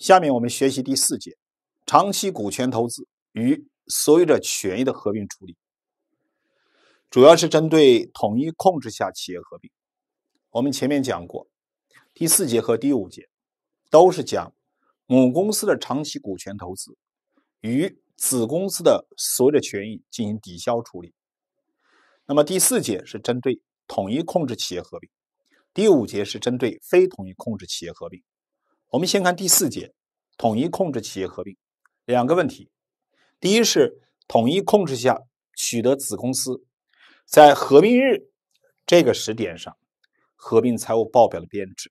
下面我们学习第四节，长期股权投资与所有者权益的合并处理，主要是针对统一控制下企业合并。我们前面讲过，第四节和第五节都是讲母公司的长期股权投资与子公司的所有者权益进行抵消处理。那么第四节是针对统一控制企业合并，第五节是针对非统一控制企业合并。我们先看第四节，统一控制企业合并两个问题。第一是统一控制下取得子公司，在合并日这个时点上，合并财务报表的编制；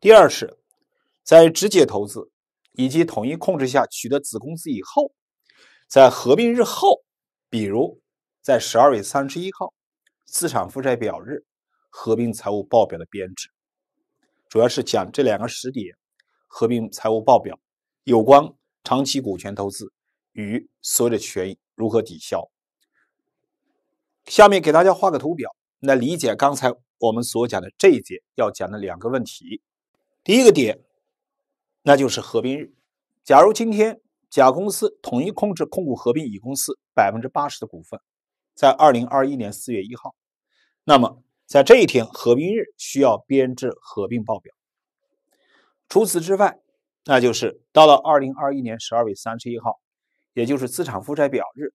第二是在直接投资以及统一控制下取得子公司以后，在合并日后，比如在十二月三十一号资产负债表日，合并财务报表的编制，主要是讲这两个时点。合并财务报表有关长期股权投资与所有的权益如何抵消？下面给大家画个图表来理解刚才我们所讲的这一节要讲的两个问题。第一个点，那就是合并日。假如今天甲公司统一控制控股合并乙公司百分之八十的股份，在二零二一年四月一号，那么在这一天合并日需要编制合并报表。除此之外，那就是到了二零二一年十二月三十一号，也就是资产负债表日，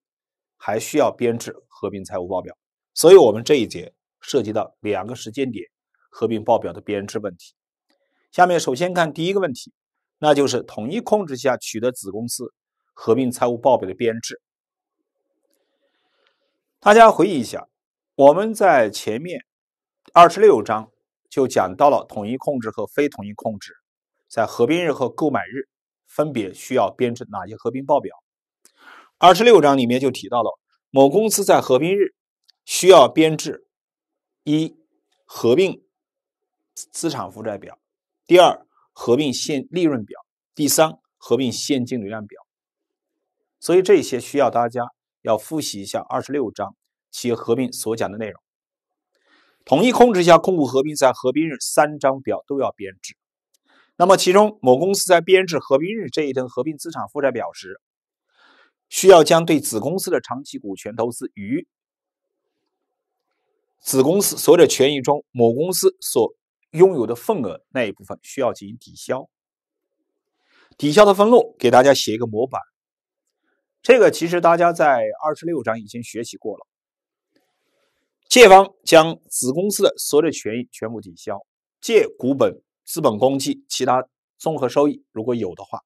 还需要编制合并财务报表。所以，我们这一节涉及到两个时间点合并报表的编制问题。下面首先看第一个问题，那就是统一控制下取得子公司合并财务报表的编制。大家回忆一下，我们在前面二十六章就讲到了统一控制和非统一控制。在合并日和购买日，分别需要编制哪些合并报表？二十六章里面就提到了，某公司在合并日需要编制一合并资产负债表，第二合并现利润表，第三合并现金流量表。所以这些需要大家要复习一下二十六章企业合并所讲的内容。统一控制下控股合并在合并日三张表都要编制。那么，其中某公司在编制合并日这一层合并资产负债表时，需要将对子公司的长期股权投资与子公司所有者权益中某公司所拥有的份额那一部分需要进行抵消。抵消的分录给大家写一个模板，这个其实大家在二十六章已经学习过了。借方将子公司的所有者权益全部抵消，借股本。资本公积、其他综合收益，如果有的话，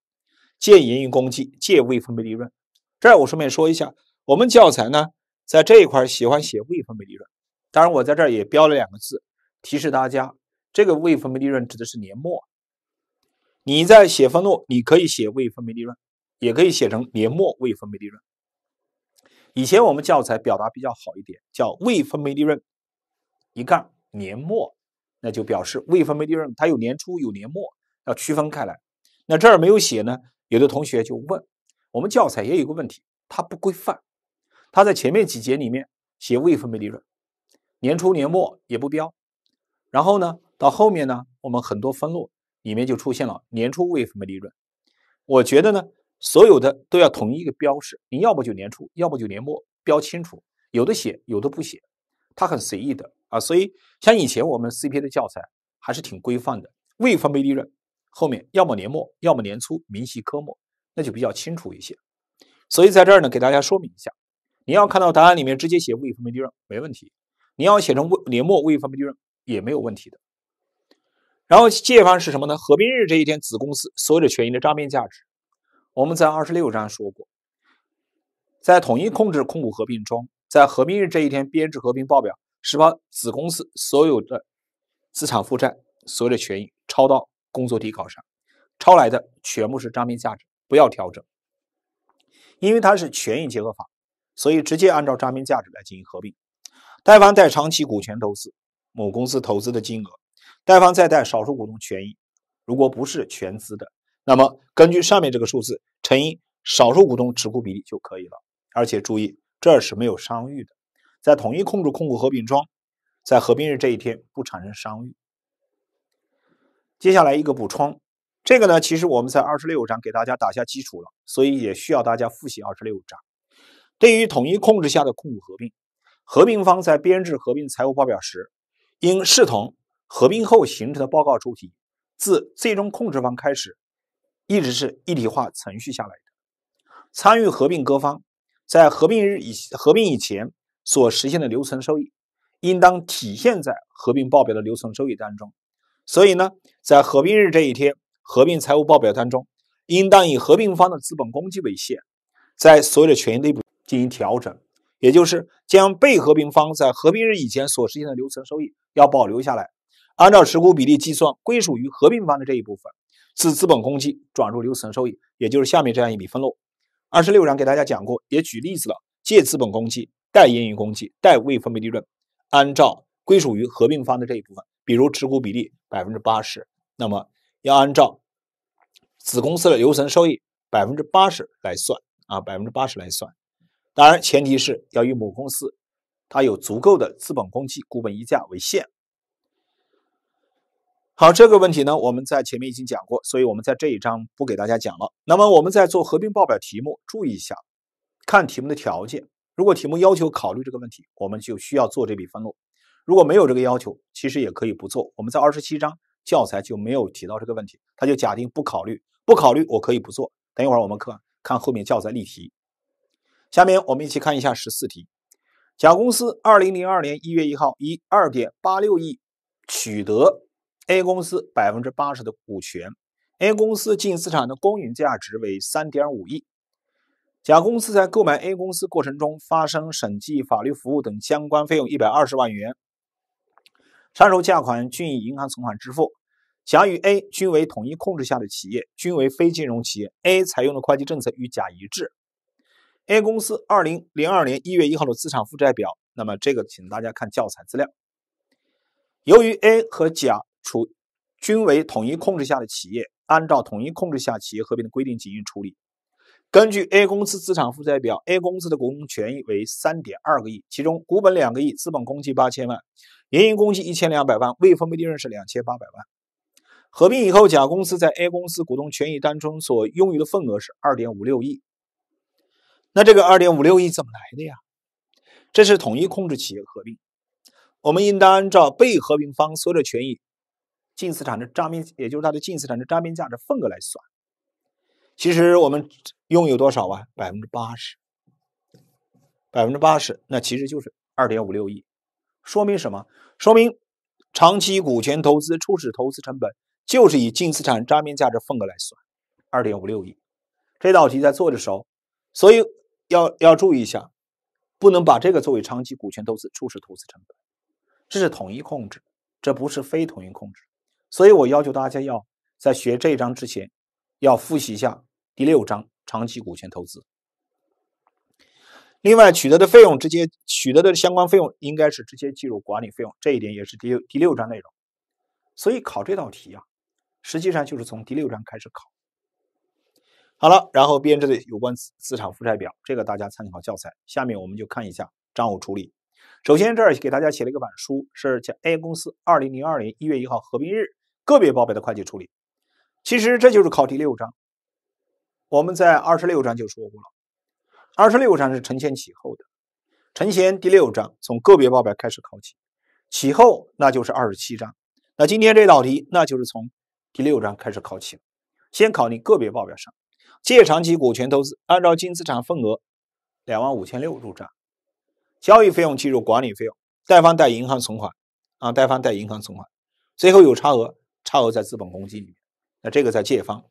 借盈余公积，借未分配利润。这儿我顺便说一下，我们教材呢在这一块喜欢写未分配利润。当然，我在这儿也标了两个字，提示大家，这个未分配利润指的是年末。你在写分录，你可以写未分配利润，也可以写成年末未分配利润。以前我们教材表达比较好一点，叫未分配利润一杠年末。那就表示未分配利润，它有年初有年末，要区分开来。那这儿没有写呢，有的同学就问，我们教材也有个问题，它不规范。它在前面几节里面写未分配利润，年初年末也不标。然后呢，到后面呢，我们很多分录里面就出现了年初未分配利润。我觉得呢，所有的都要统一一个标识，你要不就年初，要不就年末，标清楚。有的写，有的不写，它很随意的。啊，所以像以前我们 CPA 的教材还是挺规范的，未分配利润后面要么年末要么年初明细科目，那就比较清楚一些。所以在这儿呢，给大家说明一下，你要看到答案里面直接写未分配利润没问题，你要写成未年末未分配利润也没有问题的。然后借方是什么呢？合并日这一天子公司所有者权益的账面价值，我们在二十六章说过，在统一控制控股合并中，在合并日这一天编制合并报表。是把子公司所有的资产负债、所有的权益抄到工作底稿上，抄来的全部是账面价值，不要调整，因为它是权益结合法，所以直接按照账面价值来进行合并。贷方贷长期股权投资，母公司投资的金额；贷方再贷少数股东权益，如果不是全资的，那么根据上面这个数字乘以少数股东持股比例就可以了。而且注意，这是没有商誉的。在统一控制控股合并中，在合并日这一天不产生商誉。接下来一个补充，这个呢，其实我们在二十六章给大家打下基础了，所以也需要大家复习二十六章。对于统一控制下的控股合并，合并方在编制合并财务报表时，应视同合并后形成的报告主体自最终控制方开始，一直是一体化程序下来的。参与合并各方在合并日以合并以前。所实现的留存收益，应当体现在合并报表的留存收益当中。所以呢，在合并日这一天，合并财务报表当中，应当以合并方的资本公积为限，在所有的权益内部进行调整，也就是将被合并方在合并日以前所实现的留存收益要保留下来，按照持股比例计算归属于合并方的这一部分自资本公积转入留存收益，也就是下面这样一笔分录。二十六章给大家讲过，也举例子了，借资本公积。待盈余公积、待未分配利润，按照归属于合并方的这一部分，比如持股比例百分之八十，那么要按照子公司的留存收益百分之八十来算啊，百分之八十来算。当然，前提是要以母公司它有足够的资本公积、股本溢价为限。好，这个问题呢，我们在前面已经讲过，所以我们在这一章不给大家讲了。那么我们在做合并报表题目，注意一下，看题目的条件。如果题目要求考虑这个问题，我们就需要做这笔分录；如果没有这个要求，其实也可以不做。我们在二十七章教材就没有提到这个问题，他就假定不考虑，不考虑我可以不做。等一会儿我们看看后面教材例题。下面我们一起看一下十四题：甲公司二零零二年一月一号以二点八六亿取得 A 公司百分之八十的股权，A 公司净资产的公允价值为三点五亿。甲公司在购买 A 公司过程中发生审计、法律服务等相关费用一百二十万元，上述价款均以银行存款支付。甲与 A 均为统一控制下的企业，均为非金融企业。A 采用的会计政策与甲一致。A 公司二零零二年一月一号的资产负债表，那么这个请大家看教材资料。由于 A 和甲处均为统一控制下的企业，按照统一控制下企业合并的规定进行处理。根据 A 公司资产负债表，A 公司的股东权益为三点二个亿，其中股本两个亿，资本公积八千万，盈余公积一千两百万，未分配利润是两千八百万。合并以后，甲公司在 A 公司股东权益当中所拥有的份额是二点五六亿。那这个二点五六亿怎么来的呀？这是统一控制企业合并，我们应当按照被合并方所有权益净资产的账面，也就是它的净资产的账面价值份额来算。其实我们拥有多少啊？百分之八十，百分之八十，那其实就是二点五六亿。说明什么？说明长期股权投资初始投资成本就是以净资产账面价值份额来算，二点五六亿。这道题在做的时候，所以要要注意一下，不能把这个作为长期股权投资初始投资成本。这是统一控制，这不是非统一控制。所以我要求大家要在学这一章之前。要复习一下第六章长期股权投资。另外，取得的费用直接取得的相关费用，应该是直接计入管理费用，这一点也是第六第六章内容。所以考这道题啊，实际上就是从第六章开始考。好了，然后编制的有关资产负债表，这个大家参考教材。下面我们就看一下账务处理。首先这儿给大家写了一个板书，是叫 A 公司二零零二年一月一号合并日个别报表的会计处理。其实这就是考第六章，我们在二十六章就说过，二十六章是承前启后的，承前第六章从个别报表开始考起，启后那就是二十七章。那今天这道题，那就是从第六章开始考起了，先考你个别报表上借长期股权投资，按照净资产份额两万五千六入账，交易费用计入管理费用，贷方贷银行存款啊，贷方贷银行存款，最后有差额，差额在资本公积里。那这个在借方，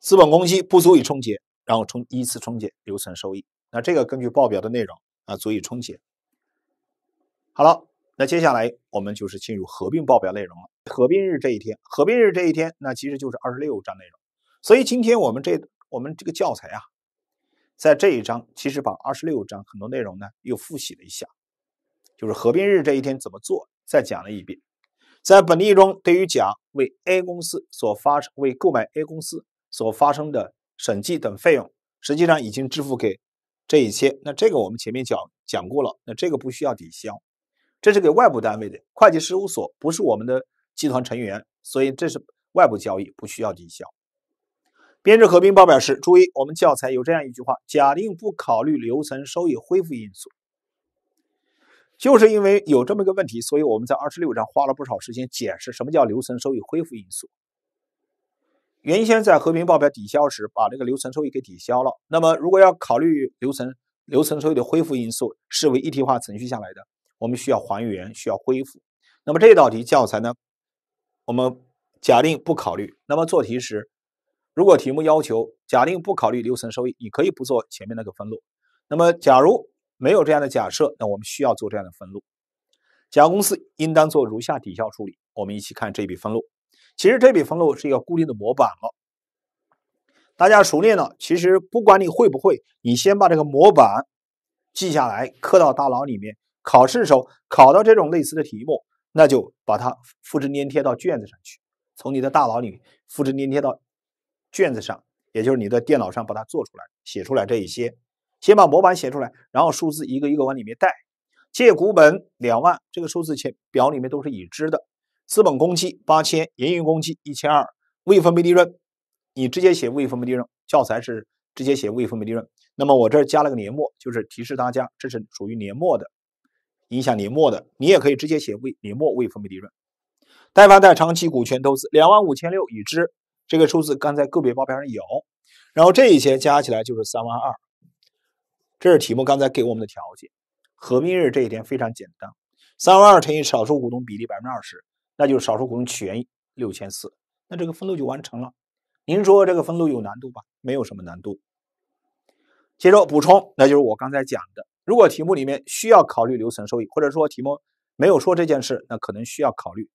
资本公积不足以冲减，然后冲依次冲减留存收益。那这个根据报表的内容啊，足以冲减。好了，那接下来我们就是进入合并报表内容了。合并日这一天，合并日这一天，那其实就是二十六章内容。所以今天我们这我们这个教材啊，在这一章其实把二十六章很多内容呢又复习了一下，就是合并日这一天怎么做，再讲了一遍。在本例中，对于讲为 A 公司所发生为购买 A 公司所发生的审计等费用，实际上已经支付给这一切，那这个我们前面讲讲过了，那这个不需要抵消，这是给外部单位的会计事务所，不是我们的集团成员，所以这是外部交易，不需要抵消。编制合并报表时，注意我们教材有这样一句话：假定不考虑留存收益恢复因素。就是因为有这么一个问题，所以我们在二十六章花了不少时间解释什么叫留存收益恢复因素。原先在合并报表抵消时，把那个留存收益给抵消了。那么，如果要考虑留存留存收益的恢复因素，视为一体化程序下来的，我们需要还原，需要恢复。那么这道题教材呢，我们假定不考虑。那么做题时，如果题目要求假定不考虑留存收益，你可以不做前面那个分录。那么，假如。没有这样的假设，那我们需要做这样的分录。甲公司应当做如下抵消处理。我们一起看这笔分录。其实这笔分录是一个固定的模板了。大家熟练了，其实不管你会不会，你先把这个模板记下来，刻到大脑里面。考试的时候考到这种类似的题目，那就把它复制粘贴到卷子上去，从你的大脑里复制粘贴到卷子上，也就是你的电脑上把它做出来、写出来这一些。先把模板写出来，然后数字一个一个往里面带。借股本两万，这个数字钱表里面都是已知的。资本公积八千，营运公积一千二，未分配利润，你直接写未分配利润。教材是直接写未分配利润。那么我这儿加了个年末，就是提示大家，这是属于年末的，影响年末的。你也可以直接写未年末未分配利润。贷发贷长期股权投资两万五千六，已知这个数字刚才个别报表上有。然后这一些加起来就是三万二。这是题目刚才给我们的条件，合并日这一天非常简单，三万二乘以少数股东比例百分之二十，那就是少数股东权益六千四，那这个分录就完成了。您说这个分录有难度吧？没有什么难度。接着补充，那就是我刚才讲的，如果题目里面需要考虑留存收益，或者说题目没有说这件事，那可能需要考虑。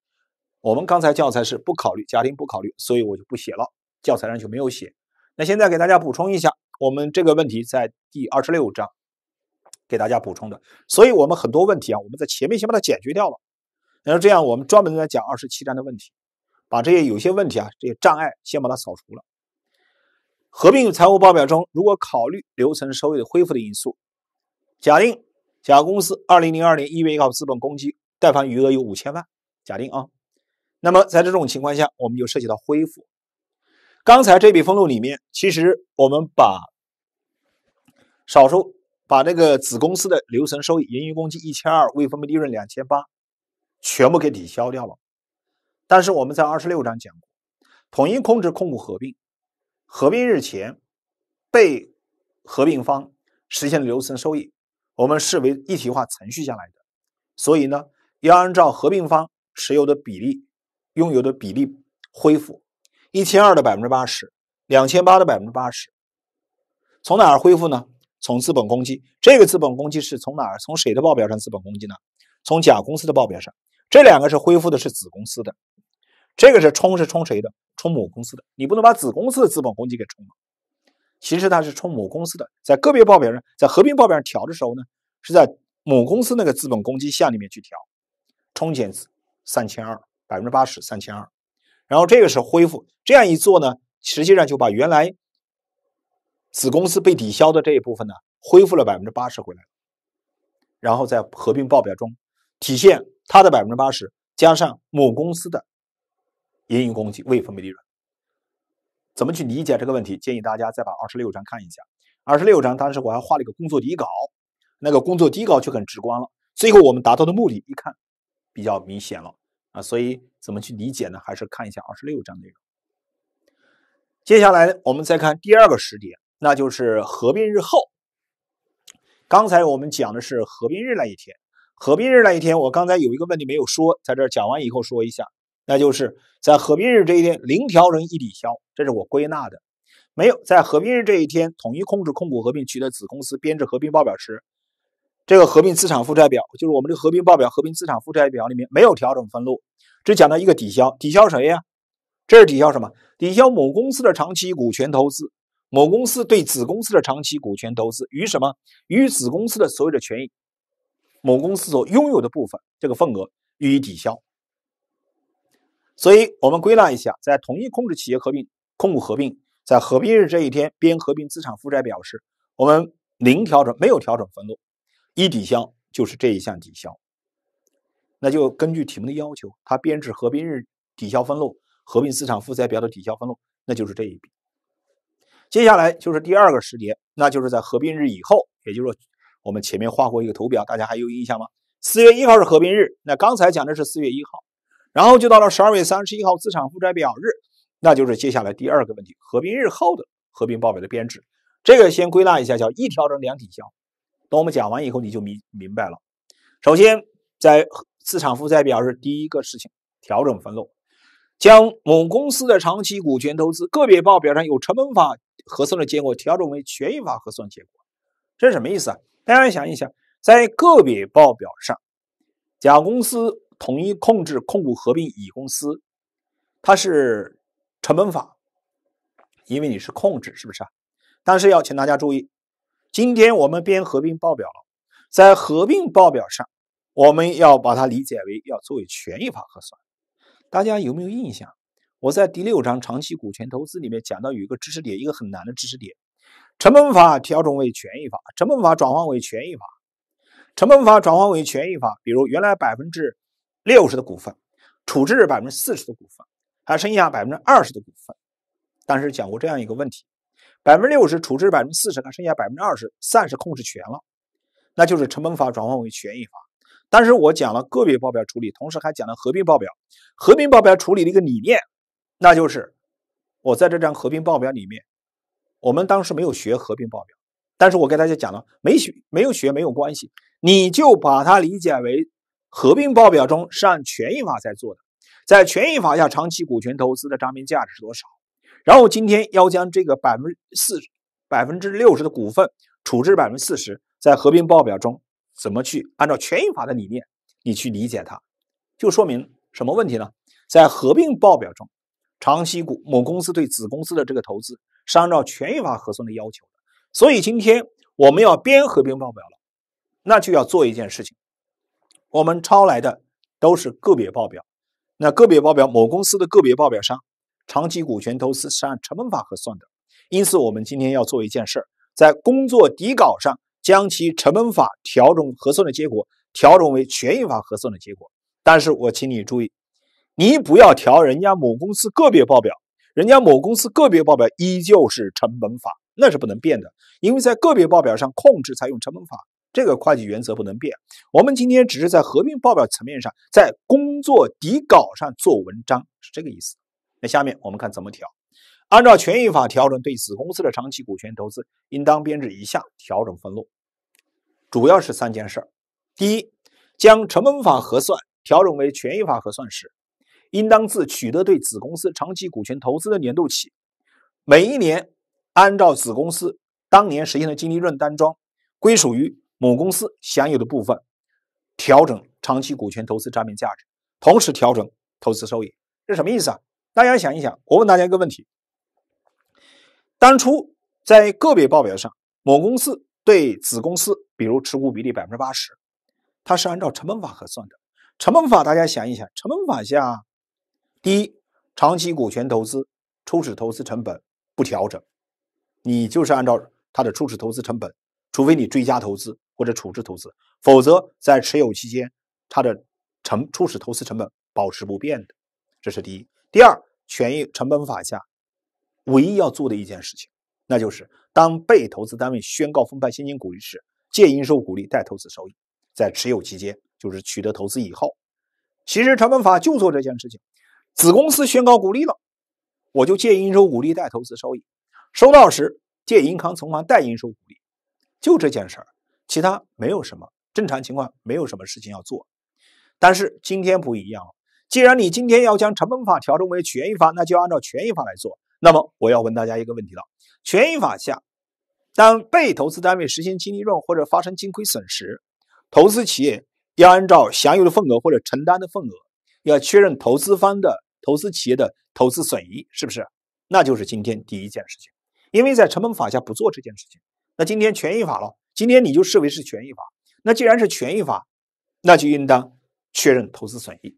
我们刚才教材是不考虑，假定不考虑，所以我就不写了，教材上就没有写。那现在给大家补充一下。我们这个问题在第二十六章给大家补充的，所以我们很多问题啊，我们在前面先把它解决掉了。然后这样，我们专门来讲二十七章的问题，把这些有些问题啊，这些障碍先把它扫除了。合并财务报表中，如果考虑留存收益的恢复的因素，假定甲公司二零零二年一月一号资本公积贷款余额有五千万，假定啊，那么在这种情况下，我们就涉及到恢复。刚才这笔分录里面，其实我们把少数、把那个子公司的留存收益、盈余公积一千二、未分配利润两千八，全部给抵消掉了。但是我们在二十六章讲过，统一控制控股合并，合并日前被合并方实现的留存收益，我们视为一体化存续下来的，所以呢，要按照合并方持有的比例、拥有的比例恢复。一千二的百分之八十，两千八的百分之八十，从哪儿恢复呢？从资本公积。这个资本公积是从哪儿？从谁的报表上资本公积呢？从甲公司的报表上。这两个是恢复的，是子公司的。这个是冲，是冲谁的？冲母公司的。你不能把子公司的资本公积给冲了。其实它是冲母公司的。在个别报表上，在合并报表上调的时候呢，是在母公司那个资本公积项里面去调，冲减三千二，百分之八十，三千二。然后这个是恢复，这样一做呢，实际上就把原来子公司被抵消的这一部分呢，恢复了百分之八十回来，然后在合并报表中体现它的百分之八十，加上母公司的盈余公积未分配利润，怎么去理解这个问题？建议大家再把二十六章看一下。二十六章当时我还画了一个工作底稿，那个工作底稿就很直观了。最后我们达到的目的，一看比较明显了。啊，所以怎么去理解呢？还是看一下二十六章内容。接下来我们再看第二个时点，那就是合并日后。刚才我们讲的是合并日那一天，合并日那一天，我刚才有一个问题没有说，在这儿讲完以后说一下，那就是在合并日这一天，零调整一抵消，这是我归纳的。没有在合并日这一天，统一控制控股合并取得子公司编制合并报表时。这个合并资产负债表就是我们这个合并报表、合并资产负债表里面没有调整分录，只讲到一个抵消，抵消谁呀？这是抵消什么？抵消某公司的长期股权投资，某公司对子公司的长期股权投资与什么？与子公司的所有的权益，某公司所拥有的部分这个份额予以抵消。所以我们归纳一下，在同一控制企业合并、控股合并，在合并日这一天编合并资产负债表时，我们零调整，没有调整分录。一抵消就是这一项抵消，那就根据题目的要求，它编制合并日抵消分录，合并资产负债表的抵消分录，那就是这一笔。接下来就是第二个时点，那就是在合并日以后，也就是说我们前面画过一个图表，大家还有印象吗？四月一号是合并日，那刚才讲的是四月一号，然后就到了十二月三十一号资产负债表日，那就是接下来第二个问题，合并日后的合并报表的编制。这个先归纳一下，叫一调整两抵消。等我们讲完以后，你就明明白了。首先，在资产负债表是第一个事情，调整分录，将某公司的长期股权投资个别报表上有成本法核算的结果，调整为权益法核算结果。这是什么意思啊？大家想一想，在个别报表上，甲公司统一控制控股合并乙公司，它是成本法，因为你是控制，是不是啊？但是要请大家注意。今天我们编合并报表了，在合并报表上，我们要把它理解为要作为权益法核算。大家有没有印象？我在第六章长期股权投资里面讲到有一个知识点，一个很难的知识点，成本法调整为权益法，成本法转换为权益法，成本法转换为权益法。比如原来百分之六十的股份，处置百分之四十的股份，还剩下百分之二十的股份。当时讲过这样一个问题。百分之六十处置百分之四十，还剩下百分之二十算是控制权了，那就是成本法转化为权益法。当时我讲了个别报表处理，同时还讲了合并报表。合并报表处理的一个理念，那就是我在这张合并报表里面，我们当时没有学合并报表，但是我给大家讲了，没学没有学没有关系，你就把它理解为合并报表中是按权益法在做的，在权益法下，长期股权投资的账面价值是多少？然后今天要将这个百分之四、百分之六十的股份处置百分之四十，在合并报表中怎么去按照权益法的理念你去理解它，就说明什么问题呢？在合并报表中，长期股某公司对子公司的这个投资是按照权益法核算的要求。所以今天我们要编合并报表了，那就要做一件事情，我们抄来的都是个别报表，那个别报表某公司的个别报表上。长期股权投资是按成本法核算的，因此我们今天要做一件事儿，在工作底稿上将其成本法调整核算的结果调整为权益法核算的结果。但是我请你注意，你不要调人家某公司个别报表，人家某公司个别报表依旧是成本法，那是不能变的，因为在个别报表上控制采用成本法这个会计原则不能变。我们今天只是在合并报表层面上，在工作底稿上做文章，是这个意思。那下面我们看怎么调，按照权益法调整对子公司的长期股权投资，应当编制以下调整分录，主要是三件事儿。第一，将成本法核算调整为权益法核算时，应当自取得对子公司长期股权投资的年度起，每一年，按照子公司当年实现的净利润单装，归属于母公司享有的部分，调整长期股权投资账面价值，同时调整投资收益。这什么意思啊？大家想一想，我问大家一个问题：当初在个别报表上，某公司对子公司，比如持股比例百分之八十，它是按照成本法核算的。成本法，大家想一想，成本法下，第一，长期股权投资初始投资成本不调整，你就是按照它的初始投资成本，除非你追加投资或者处置投资，否则在持有期间，它的成初始投资成本保持不变的，这是第一。第二。权益成本法下，唯一要做的一件事情，那就是当被投资单位宣告分派现金股利时，借应收股利，贷投资收益。在持有期间，就是取得投资以后，其实成本法就做这件事情。子公司宣告股利了，我就借应收股利，贷投资收益。收到时，借银行存款，贷应收股利。就这件事儿，其他没有什么，正常情况没有什么事情要做。但是今天不一样了。既然你今天要将成本法调整为权益法，那就按照权益法来做。那么我要问大家一个问题了：权益法下，当被投资单位实现净利润或者发生净亏损时，投资企业要按照享有的份额或者承担的份额，要确认投资方的投资企业的投资损益，是不是？那就是今天第一件事情。因为在成本法下不做这件事情。那今天权益法了，今天你就视为是权益法。那既然是权益法，那就应当确认投资损益。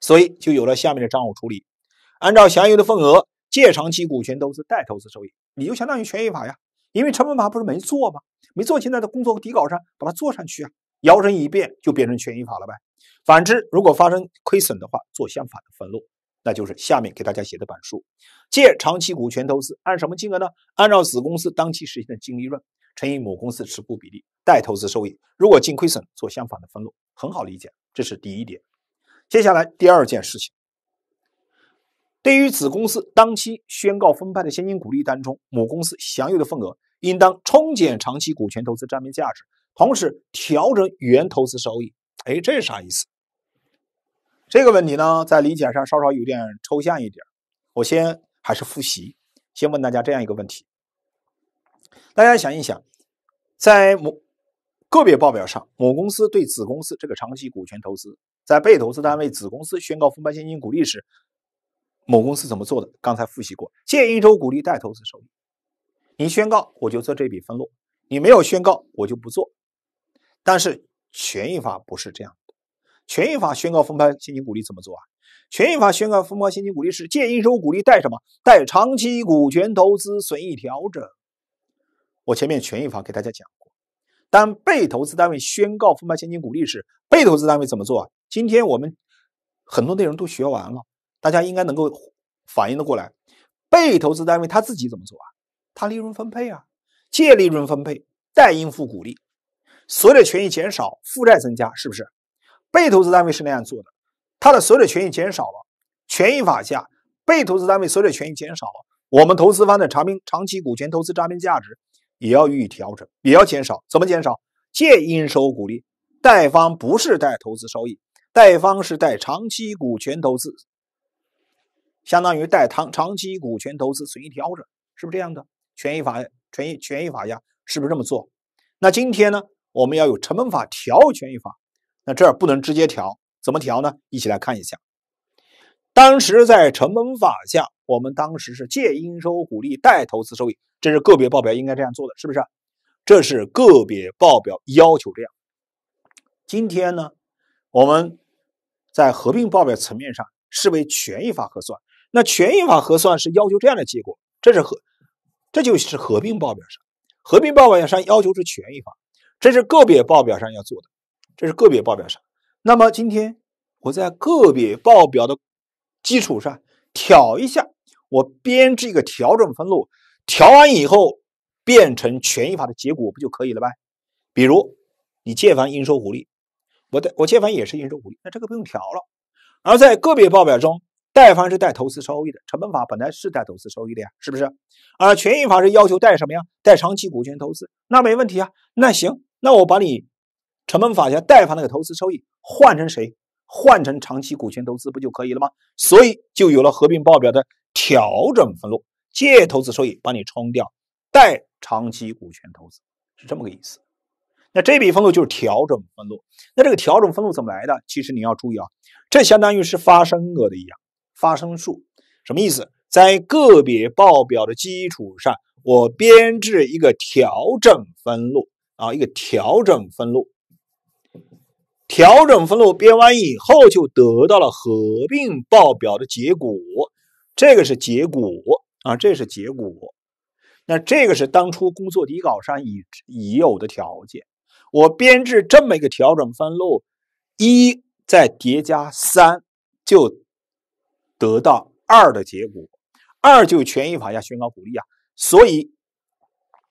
所以就有了下面的账务处理，按照享有的份额借长期股权投资，都是投资收益，你就相当于权益法呀。因为成本法不是没做吗？没做，现在的工作底稿上把它做上去啊，摇身一变就变成权益法了呗。反之，如果发生亏损的话，做相反的分录，那就是下面给大家写的板书：借长期股权投资，按什么金额呢？按照子公司当期实现的净利润乘以母公司持股比例，代投资收益。如果净亏损，做相反的分录，很好理解。这是第一点。接下来第二件事情，对于子公司当期宣告分派的现金股利当中，母公司享有的份额，应当冲减长期股权投资账面价值，同时调整原投资收益。哎，这是啥意思？这个问题呢，在理解上稍稍有点抽象一点。我先还是复习，先问大家这样一个问题：大家想一想，在母个别报表上，某公司对子公司这个长期股权投资，在被投资单位子公司宣告分派现金股利时，某公司怎么做的？刚才复习过，借应收股利代投资收益。你宣告我就做这笔分录，你没有宣告我就不做。但是权益法不是这样的，权益法宣告分派现金股利怎么做啊？权益法宣告分派现金股利是借应收股利代什么？代长期股权投资损益调整。我前面权益法给大家讲。当被投资单位宣告分派现金股利时，被投资单位怎么做？今天我们很多内容都学完了，大家应该能够反应的过来。被投资单位他自己怎么做啊？他利润分配啊，借利润分配，贷应付股利，所有者权益减少，负债增加，是不是？被投资单位是那样做的，他的所有者权益减少了。权益法下，被投资单位所有者权益减少了，我们投资方的查明长期股权投资账面价值。也要予以调整，也要减少。怎么减少？借应收股利，贷方不是贷投资收益，贷方是贷长期股权投资，相当于贷长长期股权投资，随意调整，是不是这样的？权益法，权益权益法呀，是不是这么做？那今天呢？我们要有成本法调权益法，那这儿不能直接调，怎么调呢？一起来看一下。当时在成本法下，我们当时是借应收股利，贷投资收益。这是个别报表应该这样做的，是不是？这是个别报表要求这样。今天呢，我们在合并报表层面上视为权益法核算。那权益法核算是要求这样的结果，这是合，这就是合并报表上，合并报表上要求是权益法。这是个别报表上要做的，这是个别报表上。那么今天我在个别报表的基础上挑一下，我编制一个调整分录。调完以后，变成权益法的结果不就可以了呗？比如你借方应收股利，我的我借方也是应收股利，那这个不用调了。而在个别报表中，贷方是带投资收益的，成本法本来是带投资收益的呀，是不是？而权益法是要求带什么呀？带长期股权投资，那没问题啊。那行，那我把你成本法下贷方那个投资收益换成谁？换成长期股权投资不就可以了吗？所以就有了合并报表的调整分录。借投资收益帮你冲掉，贷长期股权投资是这么个意思。那这笔分录就是调整分录。那这个调整分录怎么来的？其实你要注意啊，这相当于是发生额的一样，发生数什么意思？在个别报表的基础上，我编制一个调整分录啊，一个调整分录。调整分录编完以后，就得到了合并报表的结果。这个是结果。啊，这是结果。那这个是当初工作底稿上已已有的条件。我编制这么一个调整分录，一再叠加三，就得到二的结果。二就权益法下宣告鼓励啊。所以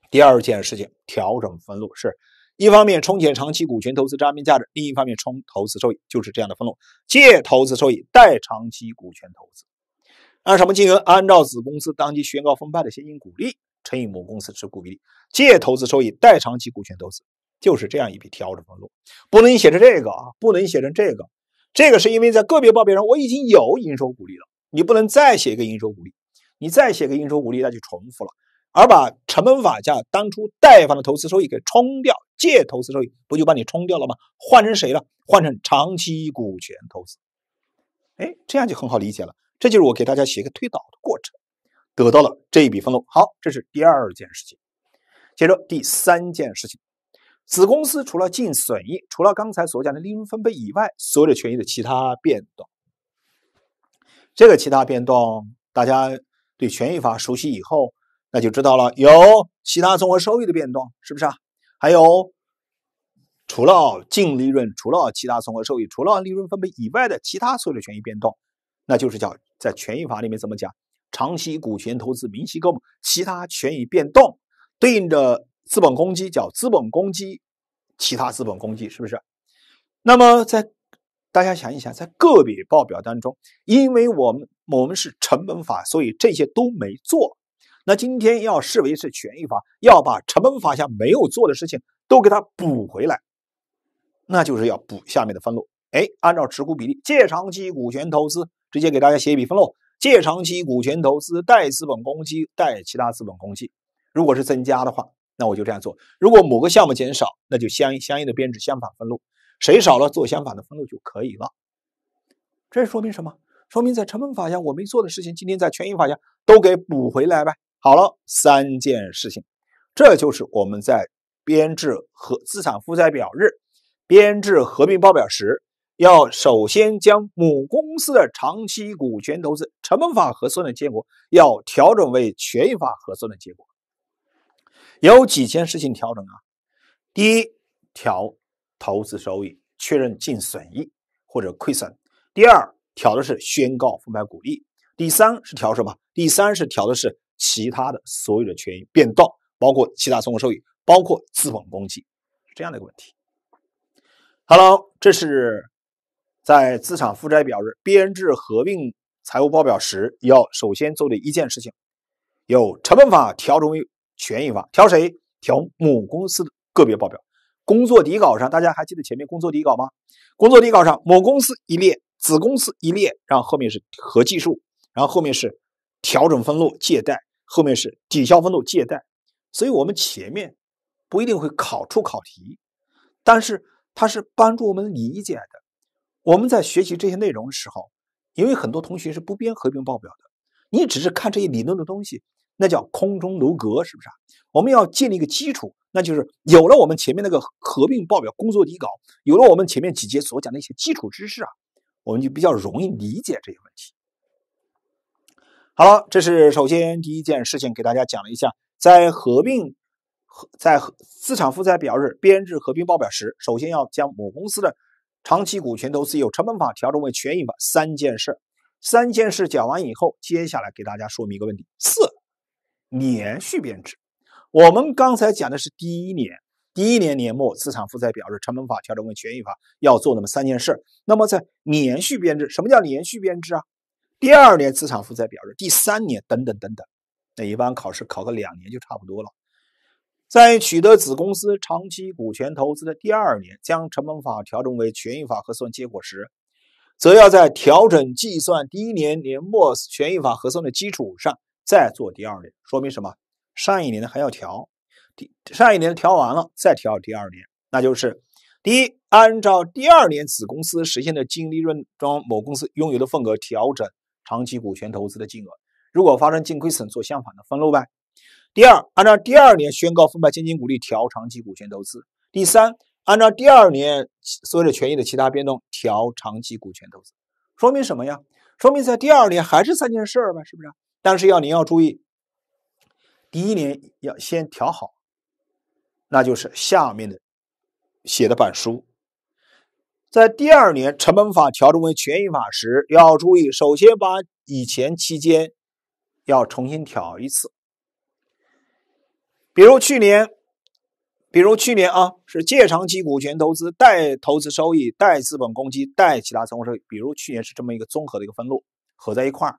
第二件事情，调整分录是一方面冲减长期股权投资账面价值，另一方面冲投资收益，就是这样的分录：借投资收益，贷长期股权投资。按什么金额？按照子公司当即宣告分派的现金股利乘以母公司持股比例，借投资收益，贷长期股权投资，就是这样一笔调整分录。不能写成这个啊，不能写成这个。这个是因为在个别报表上我已经有应收股利了，你不能再写一个应收股利，你再写个应收股利那就重复了。而把成本法下当初贷方的投资收益给冲掉，借投资收益不就把你冲掉了吗？换成谁了？换成长期股权投资。哎，这样就很好理解了。这就是我给大家写一个推导的过程，得到了这一笔分录。好，这是第二件事情。接着第三件事情，子公司除了净损益，除了刚才所讲的利润分配以外，所有权益的其他变动。这个其他变动，大家对权益法熟悉以后，那就知道了有其他综合收益的变动，是不是啊？还有除了净利润，除了其他综合收益，除了利润分配以外的其他所有的权益变动。那就是叫在权益法里面怎么讲？长期股权投资明细科目，其他权益变动对应着资本公积叫资本公积，其他资本公积是不是？那么在大家想一想，在个别报表当中，因为我们我们是成本法，所以这些都没做。那今天要视为是权益法，要把成本法下没有做的事情都给它补回来，那就是要补下面的分录。哎，按照持股比例借长期股权投资。直接给大家写一笔分录，借长期股权投资，贷资本公积，贷其他资本公积。如果是增加的话，那我就这样做；如果某个项目减少，那就相相应的编制相反分录。谁少了，做相反的分录就可以了。这说明什么？说明在成本法下我没做的事情，今天在权益法下都给补回来呗。好了，三件事情，这就是我们在编制合资产负债表日编制合并报表时。要首先将母公司的长期股权投资成本法核算的结果，要调整为权益法核算的结果。有几件事情调整啊？第一，调投资收益确认净损益或者亏损；第二，调的是宣告分派股利；第三是调什么？第三是调的是其他的所有的权益变动，包括其他综合收益，包括资本公积，是这样的一个问题。Hello，这是。在资产负债表日编制合并财务报表时，要首先做的一件事情，有成本法调整与权益法调谁？调母公司的个别报表工作底稿上，大家还记得前面工作底稿吗？工作底稿上，母公司一列，子公司一列，然后后面是合计数，然后后面是调整分录借贷，后面是抵消分录借贷。所以我们前面不一定会考出考题，但是它是帮助我们理解的。我们在学习这些内容的时候，因为很多同学是不编合并报表的，你只是看这些理论的东西，那叫空中楼阁，是不是啊？我们要建立一个基础，那就是有了我们前面那个合并报表工作底稿，有了我们前面几节所讲的一些基础知识啊，我们就比较容易理解这些问题。好了，这是首先第一件事情，给大家讲了一下，在合并和在资产负债表日编制合并报表时，首先要将某公司的。长期股权投资有成本法调整为权益法三件事，三件事讲完以后，接下来给大家说明一个问题：四，连续编制。我们刚才讲的是第一年，第一年年末资产负债表日成本法调整为权益法要做那么三件事。那么在连续编制，什么叫连续编制啊？第二年资产负债表日，第三年等等等等。那一般考试考个两年就差不多了。在取得子公司长期股权投资的第二年，将成本法调整为权益法核算结果时，则要在调整计算第一年年末权益法核算的基础上，再做第二年。说明什么？上一年的还要调，第上一年调完了，再调第二年。那就是第一，按照第二年子公司实现的净利润中某公司拥有的份额调整长期股权投资的金额；如果发生净亏损，做相反的分录呗。第二，按照第二年宣告分派现金股利调长期股权投资；第三，按照第二年所有的权益的其他变动调长期股权投资。说明什么呀？说明在第二年还是三件事儿吧，是不是？但是要您要注意，第一年要先调好，那就是下面的写的板书。在第二年成本法调整为权益法时，要注意，首先把以前期间要重新调一次。比如去年，比如去年啊，是借长期股权投资、贷投资收益、贷资本公积、贷其他综合收益。比如去年是这么一个综合的一个分录合在一块儿。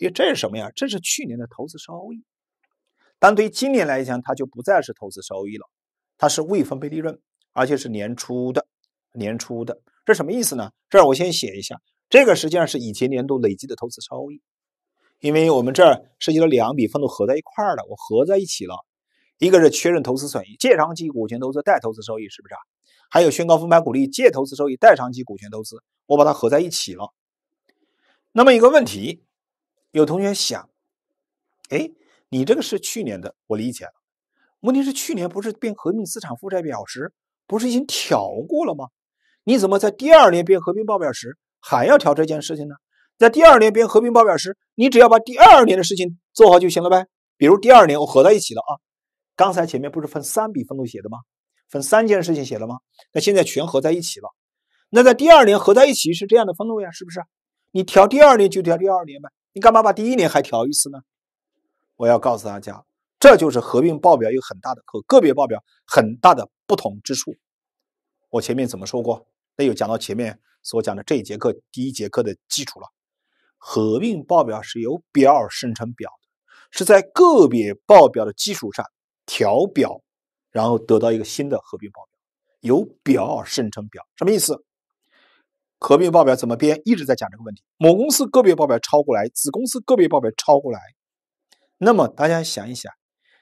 为这是什么呀？这是去年的投资收益。但对于今年来讲，它就不再是投资收益了，它是未分配利润，而且是年初的，年初的。这什么意思呢？这儿我先写一下，这个实际上是以前年度累计的投资收益，因为我们这儿涉及到两笔分录合在一块儿了，我合在一起了。一个是确认投资损益、借长期股权投资、贷投资收益，是不是啊？还有宣告分派股利、借投资收益、贷长期股权投资，我把它合在一起了。那么一个问题，有同学想，哎，你这个是去年的，我理解了。问题是去年不是编合并资产负债表时，不是已经调过了吗？你怎么在第二年编合并报表时还要调这件事情呢？在第二年编合并报表时，你只要把第二年的事情做好就行了呗。比如第二年我合在一起了啊。刚才前面不是分三笔分录写的吗？分三件事情写了吗？那现在全合在一起了。那在第二年合在一起是这样的分录呀，是不是？你调第二年就调第二年呗，你干嘛把第一年还调一次呢？我要告诉大家，这就是合并报表有很大的和个别报表很大的不同之处。我前面怎么说过？那又讲到前面所讲的这一节课第一节课的基础了。合并报表是由表生成表，是在个别报表的基础上。调表，然后得到一个新的合并报表，由表生成表，什么意思？合并报表怎么编？一直在讲这个问题。母公司个别报表抄过来，子公司个别报表抄过来，那么大家想一想，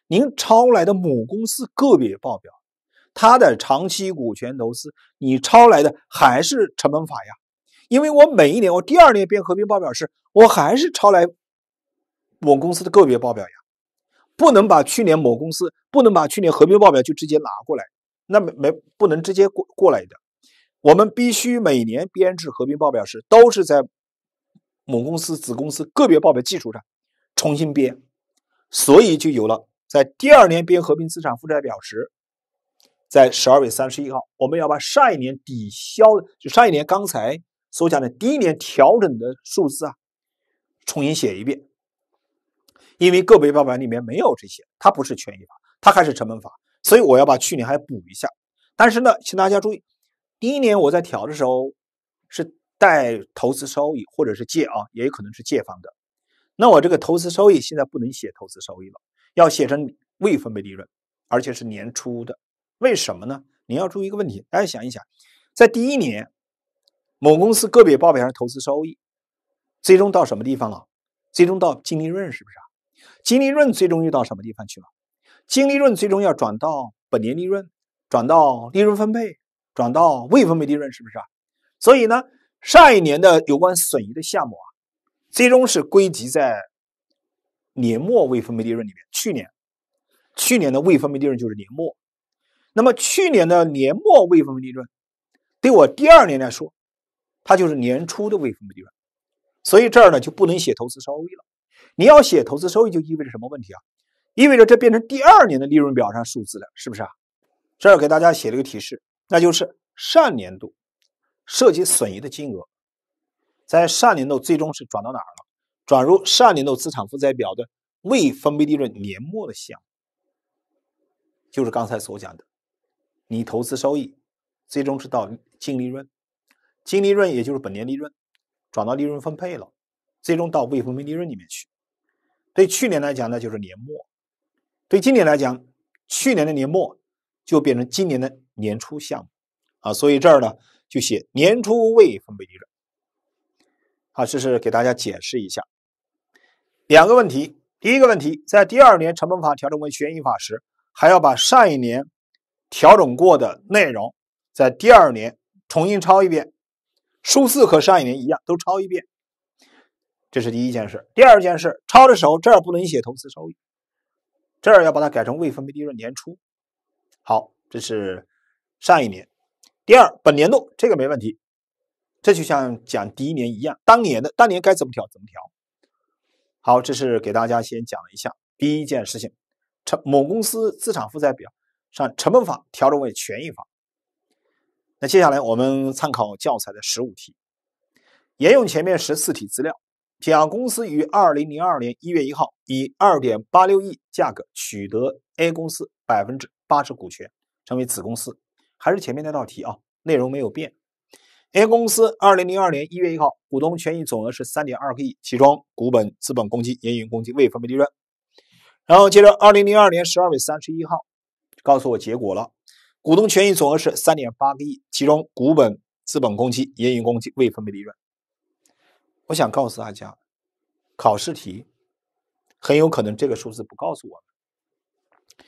您抄来的母公司个别报表，它的长期股权投资，你抄来的还是成本法呀？因为我每一年，我第二年编合并报表时，我还是抄来我公司的个别报表呀。不能把去年某公司不能把去年合并报表就直接拿过来，那么没不能直接过过来的。我们必须每年编制合并报表时，都是在某公司子公司个别报表基础上重新编，所以就有了在第二年编合并资产负债表时，在十二月三十一号，我们要把上一年抵消就上一年刚才所讲的第一年调整的数字啊，重新写一遍。因为个别报表里面没有这些，它不是权益法，它还是成本法，所以我要把去年还补一下。但是呢，请大家注意，第一年我在调的时候是带投资收益，或者是借啊，也有可能是借方的。那我这个投资收益现在不能写投资收益了，要写成未分配利润，而且是年初的。为什么呢？你要注意一个问题，大家想一想，在第一年某公司个别报表上投资收益，最终到什么地方了？最终到净利润是不是啊？净利润最终又到什么地方去了？净利润最终要转到本年利润，转到利润分配，转到未分配利润，是不是啊？所以呢，上一年的有关损益的项目啊，最终是归集在年末未分配利润里面。去年，去年的未分配利润就是年末。那么去年的年末未分配利润，对我第二年来说，它就是年初的未分配利润。所以这儿呢就不能写投资收益了。你要写投资收益，就意味着什么问题啊？意味着这变成第二年的利润表上数字了，是不是啊？这儿给大家写了个提示，那就是上年度涉及损益的金额，在上年度最终是转到哪儿了？转入上年度资产负债表的未分配利润年末的项目。就是刚才所讲的，你投资收益最终是到净利润，净利润也就是本年利润转到利润分配了，最终到未分配利润里面去。对去年来讲呢，就是年末；对今年来讲，去年的年末就变成今年的年初项目啊，所以这儿呢就写年初未分配利润。啊，这是给大家解释一下两个问题。第一个问题，在第二年成本法调整为权益法时，还要把上一年调整过的内容在第二年重新抄一遍，数字和上一年一样，都抄一遍。这是第一件事。第二件事，抄的时候这儿不能写投资收益，这儿要把它改成未分配利润年初。好，这是上一年。第二，本年度这个没问题。这就像讲第一年一样，当年的当年该怎么调怎么调。好，这是给大家先讲一下第一件事情：成某公司资产负债表上成本法调整为权益法。那接下来我们参考教材的十五题，沿用前面十四题资料。甲公司于二零零二年一月一号以二点八六亿价格取得 A 公司百分之八十股权，成为子公司。还是前面那道题啊，内容没有变。A 公司二零零二年一月一号股东权益总额是三点二个亿，其中股本、资本公积、盈余公积、未分配利润。然后接着二零零二年十二月三十一号，告诉我结果了，股东权益总额是三点八个亿，其中股本、资本公积、盈余公积、未分配利润。我想告诉大家。考试题很有可能这个数字不告诉我们，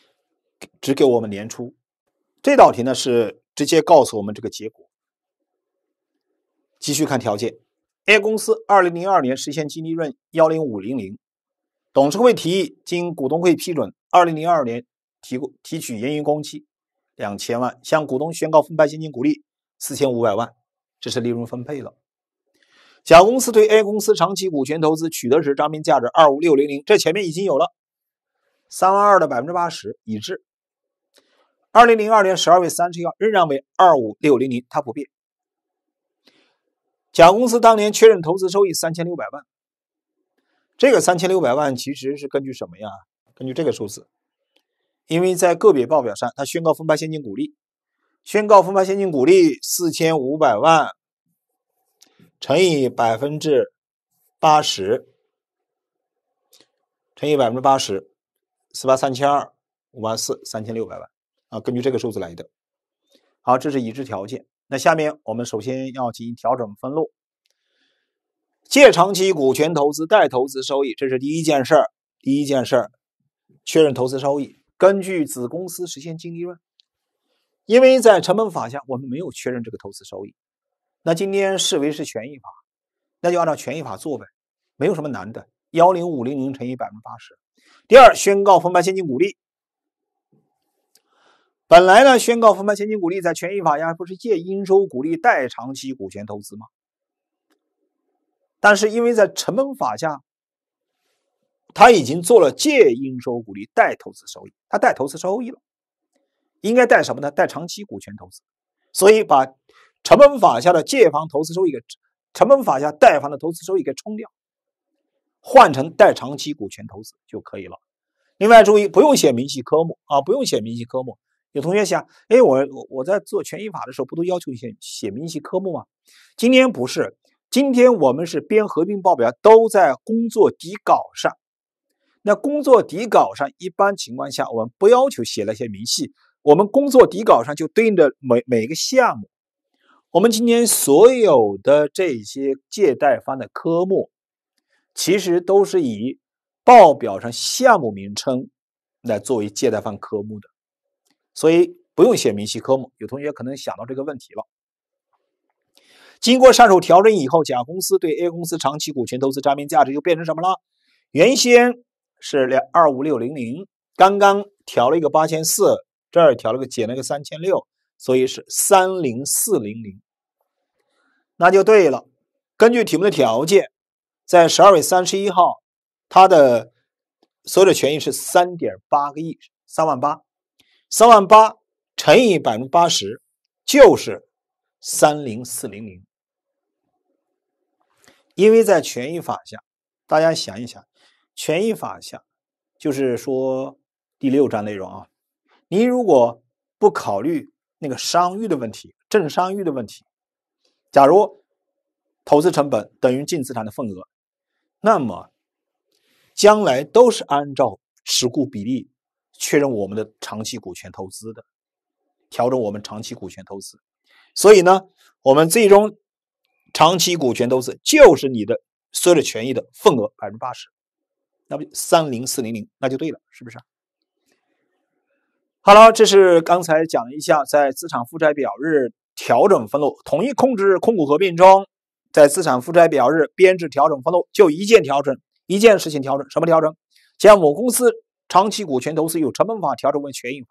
只给我们年初。这道题呢是直接告诉我们这个结果。继续看条件：A 公司二零零二年实现净利润幺零五零零，董事会提议经股东会批准，二零零二年提供提取盈余公积两千万，向股东宣告分派现金股利四千五百万，这是利润分配了。甲公司对 A 公司长期股权投资取得时账面价值二五六零零，这前面已经有了三万二的百分之八十已知。二零零二年十二月三十一日仍然为二五六零零，它不变。甲公司当年确认投资收益三千六百万。这个三千六百万其实是根据什么呀？根据这个数字，因为在个别报表上，它宣告分发现金股利，宣告分发现金股利四千五百万。乘以百分之八十，乘以百分之八十，四八三千二，五万四，三千六百万啊，根据这个数字来的。好，这是已知条件。那下面我们首先要进行调整分录，借长期股权投资，贷投资收益，这是第一件事儿。第一件事儿，确认投资收益，根据子公司实现净利润，因为在成本法下，我们没有确认这个投资收益。那今天视为是权益法，那就按照权益法做呗，没有什么难的。幺零五零零乘以百分之八十。第二，宣告分派现金股利。本来呢，宣告分派现金股利在权益法呀，不是借应收股利贷长期股权投资吗？但是因为在成本法下，他已经做了借应收股利贷投资收益，他贷投资收益了，应该贷什么呢？贷长期股权投资，所以把。成本法下的借方投资收益给成本法下贷方的投资收益给冲掉，换成待长期股权投资就可以了。另外注意，不用写明细科目啊，不用写明细科目。有同学想，哎，我我我在做权益法的时候，不都要求写写明细科目吗？今天不是，今天我们是编合并报表，都在工作底稿上。那工作底稿上一般情况下，我们不要求写那些明细，我们工作底稿上就对应着每每个项目。我们今天所有的这些借贷方的科目，其实都是以报表上项目名称来作为借贷方科目的，所以不用写明细科目。有同学可能想到这个问题了。经过上述调整以后，甲公司对 A 公司长期股权投资账面价值就变成什么了？原先是两二五六零零，刚刚调了一个八千四，这儿调了个减了个三千六。所以是三零四零零，那就对了。根据题目的条件，在十二月三十一号，它的所有权益是三点八个亿，三万八，三万八乘以百分之八十，就是三零四零零。因为在权益法下，大家想一想，权益法下就是说第六章内容啊，您如果不考虑。那个商誉的问题，正商誉的问题。假如投资成本等于净资产的份额，那么将来都是按照持股比例确认我们的长期股权投资的，调整我们长期股权投资。所以呢，我们最终长期股权投资就是你的所有的权益的份额百分之八十，那不三零四零零，那就对了，是不是？好了，这是刚才讲了一下，在资产负债表日调整分录，统一控制控股合并中，在资产负债表日编制调整分录，就一件调整，一件事情调整，什么调整？将我公司长期股权投资由成本法调整为权益法。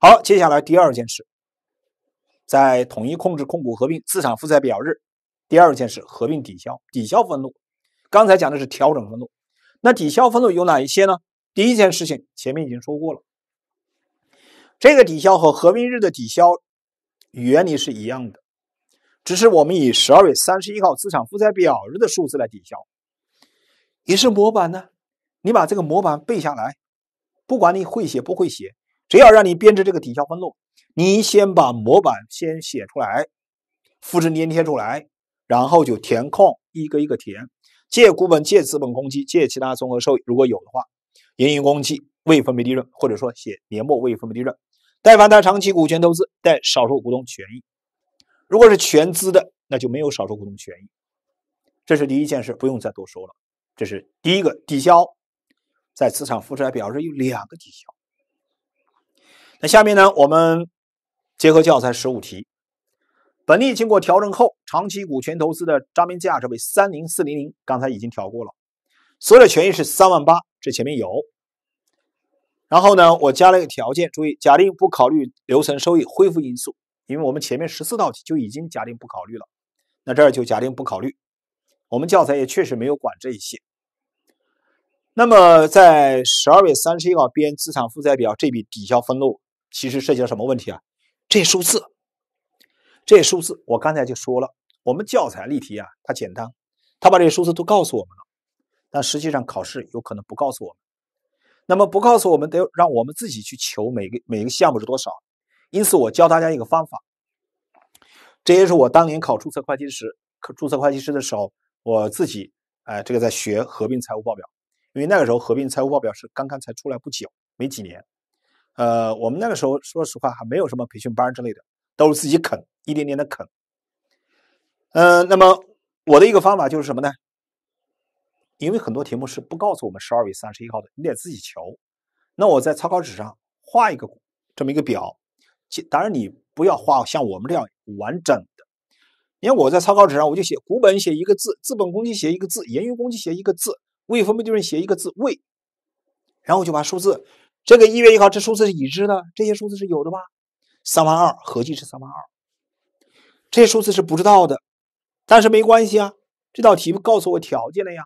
好，接下来第二件事，在统一控制控股合并资产负债表日，第二件事合并抵消，抵消分录。刚才讲的是调整分录，那抵消分录有哪一些呢？第一件事情前面已经说过了。这个抵消和合并日的抵消原理是一样的，只是我们以十二月三十一号资产负债表日的数字来抵消，也是模板呢。你把这个模板背下来，不管你会写不会写，只要让你编制这个抵消分录，你先把模板先写出来，复制粘贴出来，然后就填空，一个一个填。借股本、借资本公积、借其他综合收益，如果有的话，盈余公积、未分配利润，或者说写年末未分配利润。但凡他长期股权投资带少数股东权益，如果是全资的，那就没有少数股东权益。这是第一件事，不用再多说了。这是第一个抵消，在资产负债表上有两个抵消。那下面呢，我们结合教材十五题，本例经过调整后，长期股权投资的账面价值为三零四零零，刚才已经调过了，所有权益是三万八，这前面有。然后呢，我加了一个条件，注意，假定不考虑留存收益恢复因素，因为我们前面十四道题就已经假定不考虑了，那这儿就假定不考虑。我们教材也确实没有管这一些。那么在十二月三十一号编资产负债表这笔抵消分录，其实涉及到什么问题啊？这数字，这数字，我刚才就说了，我们教材例题啊，它简单，它把这些数字都告诉我们了，但实际上考试有可能不告诉我们。那么不告诉我们，得让我们自己去求每个每个项目是多少。因此，我教大家一个方法。这也是我当年考注册会计师、注册会计师的时候，我自己哎，这个在学合并财务报表，因为那个时候合并财务报表是刚刚才出来不久，没几年。呃，我们那个时候说实话还没有什么培训班之类的，都是自己啃，一点点的啃。嗯，那么我的一个方法就是什么呢？因为很多题目是不告诉我们十二月三十一号的，你得自己求。那我在草稿纸上画一个这么一个表，当然你不要画像我们这样完整的。你看我在草稿纸上，我就写股本写一个字，资本公积写一个字，盈余公积写一个字，未分配利润写一个字，未。然后就把数字，这个一月一号这数字是已知的，这些数字是有的吧？三万二，合计是三万二。这些数字是不知道的，但是没关系啊，这道题目告诉我条件了呀。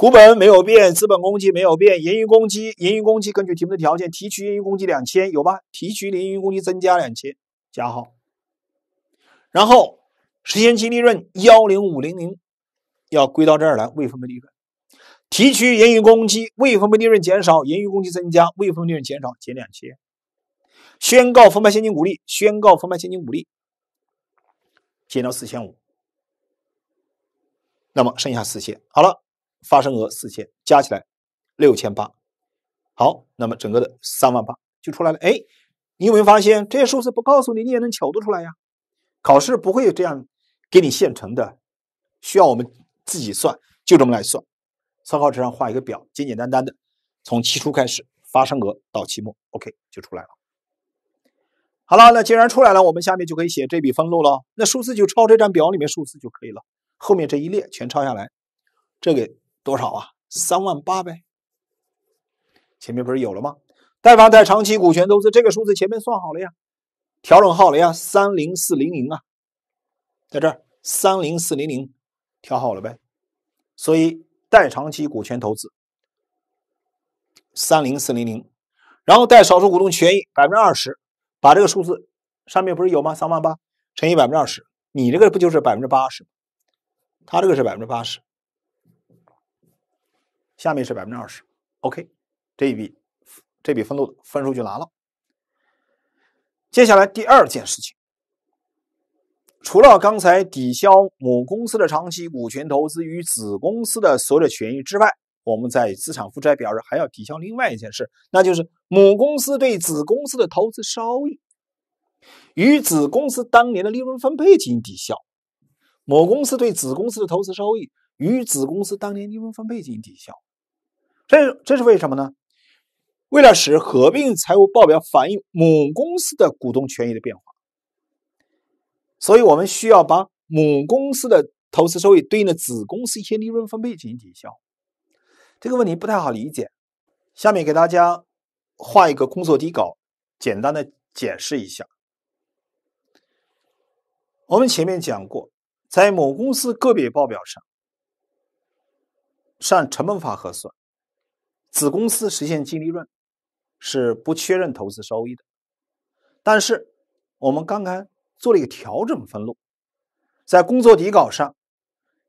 股本没有变，资本公积没有变，盈余公积，盈余公积根据题目的条件提取盈余公积两千，有吧？提取盈余公积增加两千，加号。然后实现净利润幺零五零零，要归到这儿来未分配利润，提取盈余公积，未分配利润减少，盈余公积增加，未分配利润减少减两千，宣告分配现金股利，宣告分配现金股利，减到四千五，那么剩下四千，好了。发生额四千，加起来六千八，好，那么整个的三万八就出来了。哎，你有没有发现这些数字不告诉你，你也能求得出来呀？考试不会有这样给你现成的，需要我们自己算，就这么来算。参考纸上画一个表，简简单单的，从期初开始发生额到期末，OK 就出来了。好了，那既然出来了，我们下面就可以写这笔分录了。那数字就抄这张表里面数字就可以了，后面这一列全抄下来，这个。多少啊？三万八呗，前面不是有了吗？贷方贷长期股权投资这个数字前面算好了呀，调整好了呀，三零四零零啊，在这儿三零四零零调好了呗。所以贷长期股权投资三零四零零，然后贷少数股东权益百分之二十，把这个数字上面不是有吗？三万八乘以百分之二十，你这个不就是百分之八十？他这个是百分之八十。下面是百分之二十，OK，这一笔，这笔分录分数就拿了。接下来第二件事情，除了刚才抵消母公司的长期股权投资与子公司的所有者权益之外，我们在资产负债表上还要抵消另外一件事，那就是母公司对子公司的投资收益与子公司当年的利润分配进行抵消。母公司对子公司的投资收益与子公司当年利润分配进行抵消。这这是为什么呢？为了使合并财务报表反映母公司的股东权益的变化，所以我们需要把母公司的投资收益对应的子公司一些利润分配进行抵消。这个问题不太好理解，下面给大家画一个工作底稿，简单的解释一下。我们前面讲过，在某公司个别报表上，上成本法核算。子公司实现净利润是不确认投资收益的，但是我们刚刚做了一个调整分录，在工作底稿上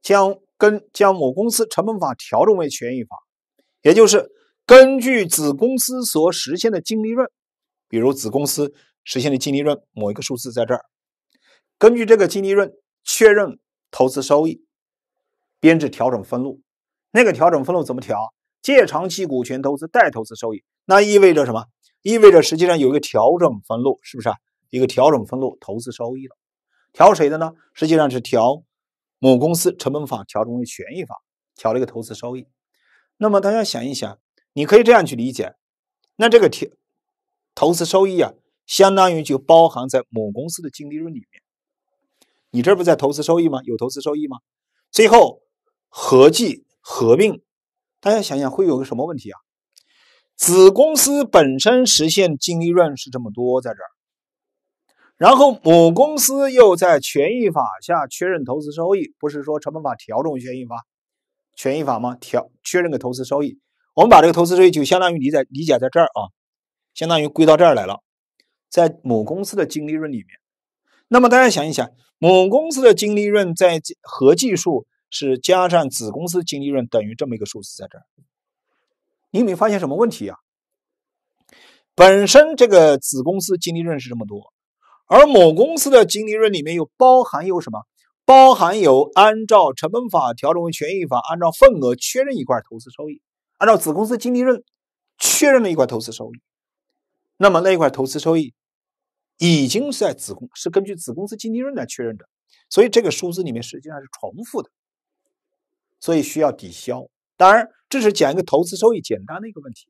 将跟将母公司成本法调整为权益法，也就是根据子公司所实现的净利润，比如子公司实现的净利润某一个数字在这儿，根据这个净利润确认投资收益，编制调整分录，那个调整分录怎么调？借长期股权投资，贷投资收益，那意味着什么？意味着实际上有一个调整分录，是不是啊？一个调整分录，投资收益了，调谁的呢？实际上是调某公司成本法调整为权益法，调了一个投资收益。那么大家想一想，你可以这样去理解，那这个调投资收益啊，相当于就包含在某公司的净利润里面。你这不在投资收益吗？有投资收益吗？最后合计合并。大家想想会有个什么问题啊？子公司本身实现净利润是这么多，在这儿，然后母公司又在权益法下确认投资收益，不是说成本法调整权益法，权益法吗？调确认个投资收益，我们把这个投资收益就相当于理解理解在这儿啊，相当于归到这儿来了，在母公司的净利润里面。那么大家想一想，母公司的净利润在合计数。是加上子公司净利润等于这么一个数字在这儿，你没有发现什么问题啊？本身这个子公司净利润是这么多，而某公司的净利润里面又包含有什么？包含有按照成本法调整为权益法，按照份额确认一块投资收益，按照子公司净利润确认了一块投资收益。那么那一块投资收益已经在子公是根据子公司净利润来确认的，所以这个数字里面实际上是重复的。所以需要抵消，当然这是讲一个投资收益简单的一个问题。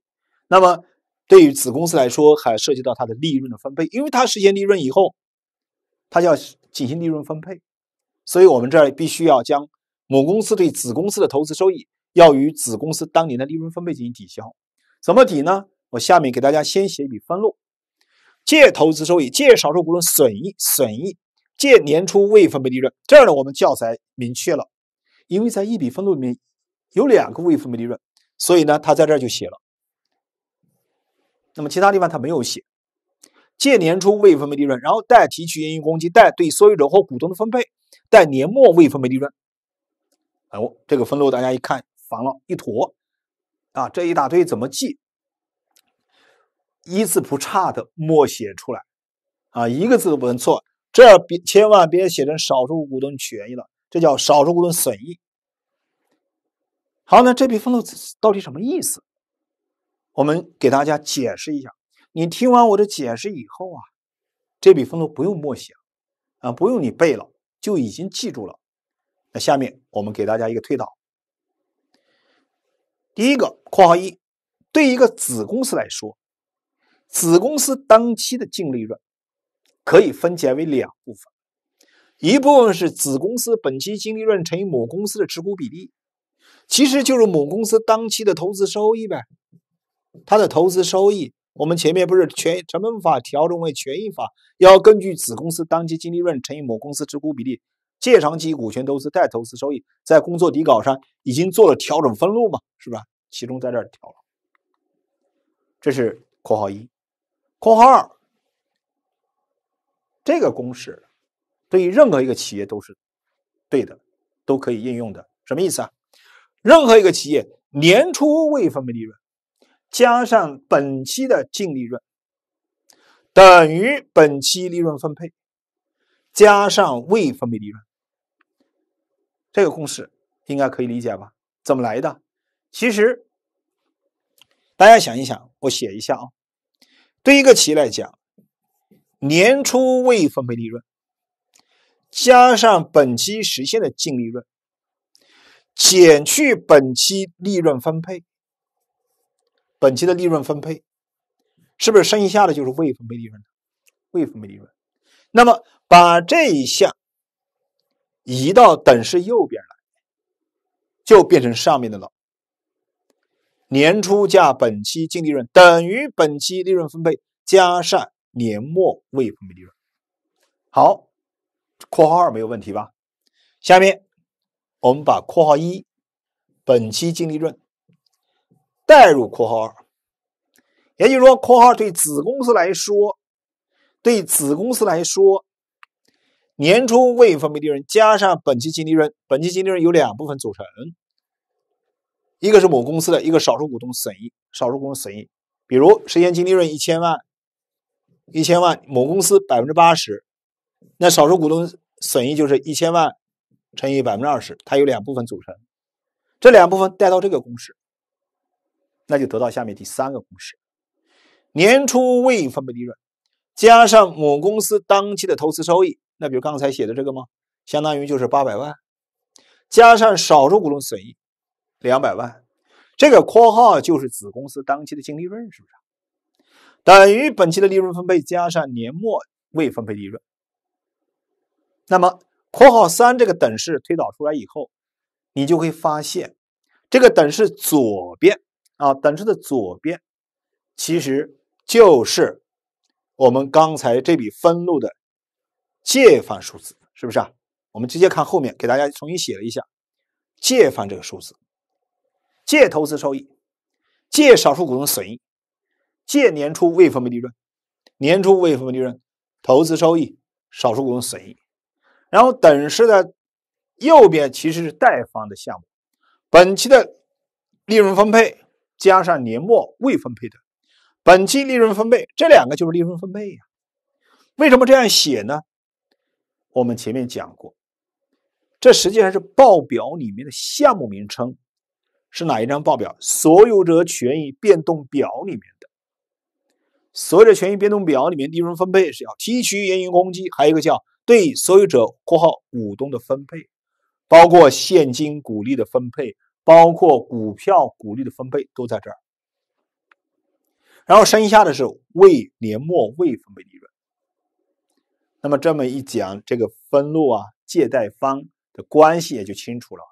那么对于子公司来说，还涉及到它的利润的分配，因为它实现利润以后，它就要进行利润分配，所以我们这儿必须要将母公司对子公司的投资收益要与子公司当年的利润分配进行抵消。怎么抵呢？我下面给大家先写一笔分录：借投资收益，借少数股东损益，损益，借年初未分配利润。这儿呢，我们教材明确了。因为在一笔分录里面有两个未分配利润，所以呢，他在这儿就写了。那么其他地方他没有写，借年初未分配利润，然后贷提取盈余公积，贷对所有者和股东的分配，贷年末未分配利润。哎，这个分录大家一看，烦了一坨啊，这一大堆怎么记？一字不差的默写出来啊，一个字都不能错。这别千万别写成少数股东权益了。这叫少数股东损益。好，那这笔风投到底什么意思？我们给大家解释一下。你听完我的解释以后啊，这笔风投不用默写啊，不用你背了，就已经记住了。那下面我们给大家一个推导。第一个（括号一）对一个子公司来说，子公司当期的净利润可以分解为两部分。一部分是子公司本期净利润乘以母公司的持股比例，其实就是母公司当期的投资收益呗。它的投资收益，我们前面不是权成本法调整为权益法，要根据子公司当期净利润乘以母公司持股比例，借长期股权投资再投资收益，在工作底稿上已经做了调整分录嘛？是吧？其中在这儿调了，这是括号一，括号二，这个公式。对于任何一个企业都是对的，都可以应用的。什么意思啊？任何一个企业年初未分配利润加上本期的净利润，等于本期利润分配加上未分配利润。这个公式应该可以理解吧？怎么来的？其实大家想一想，我写一下啊。对一个企业来讲，年初未分配利润。加上本期实现的净利润，减去本期利润分配，本期的利润分配，是不是剩下的就是未分配利润？未分配利润，那么把这一项移到等式右边来，就变成上面的了。年初加本期净利润等于本期利润分配加上年末未分配利润。好。括号二没有问题吧？下面我们把括号一本期净利润带入括号二，也就是说，括号对子公司来说，对子公司来说，年初未分配利润加上本期净利润，本期净利润由两部分组成，一个是某公司的一个少数股东损益，少数股东损益，比如实现净利润一千万，一千万某公司百分之八十。那少数股东损益就是一千万乘以百分之二十，它有两部分组成，这两部分带到这个公式，那就得到下面第三个公式：年初未分配利润加上母公司当期的投资收益。那比如刚才写的这个吗？相当于就是八百万加上少数股东损益两百万，这个括号就是子公司当期的净利润，是不是？等于本期的利润分配加上年末未分配利润。那么，括号三这个等式推导出来以后，你就会发现，这个等式左边啊，等式的左边，其实就是我们刚才这笔分录的借方数字，是不是啊？我们直接看后面，给大家重新写了一下借方这个数字：借投资收益，借少数股东损益，借年初未分配利润，年初未分配利润，投资收益，少数股东损益。然后等式的右边其实是贷方的项目，本期的利润分配加上年末未分配的本期利润分配，这两个就是利润分配呀。为什么这样写呢？我们前面讲过，这实际上是报表里面的项目名称，是哪一张报表？所有者权益变动表里面的。所有者权益变动表里面，利润分配是要提取盈余公积，还有一个叫。对所有者（括号股东）的分配，包括现金股利的分配，包括股票股利的分配，都在这儿。然后剩下的是未年末未分配利润。那么这么一讲，这个分录啊，借贷方的关系也就清楚了，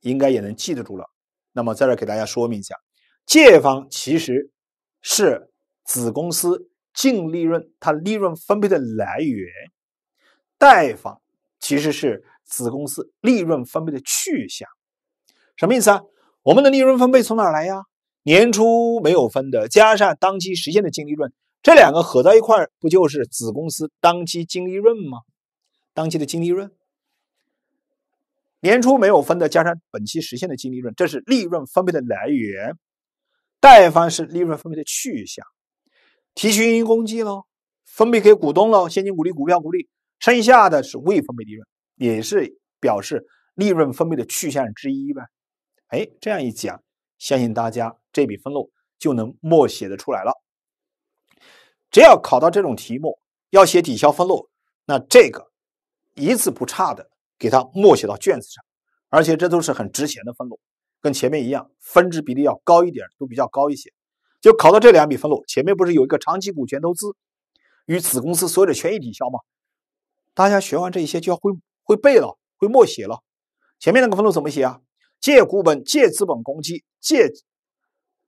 应该也能记得住了。那么在这儿给大家说明一下，借方其实是子公司净利润，它利润分配的来源。贷方其实是子公司利润分配的去向，什么意思啊？我们的利润分配从哪来呀？年初没有分的，加上当期实现的净利润，这两个合在一块儿，不就是子公司当期净利润吗？当期的净利润，年初没有分的，加上本期实现的净利润，这是利润分配的来源。贷方是利润分配的去向，提取盈余公积喽，分配给股东喽，现金股利、股票股利。剩下的是未分配利润，也是表示利润分配的去向之一呗。哎，这样一讲，相信大家这笔分录就能默写的出来了。只要考到这种题目，要写抵消分录，那这个一字不差的给它默写到卷子上，而且这都是很值钱的分录，跟前面一样，分值比例要高一点，都比较高一些。就考到这两笔分录，前面不是有一个长期股权投资与子公司所有的权益抵消吗？大家学完这一些就要会会背了，会默写了。前面那个分录怎么写啊？借股本、借资本公积、借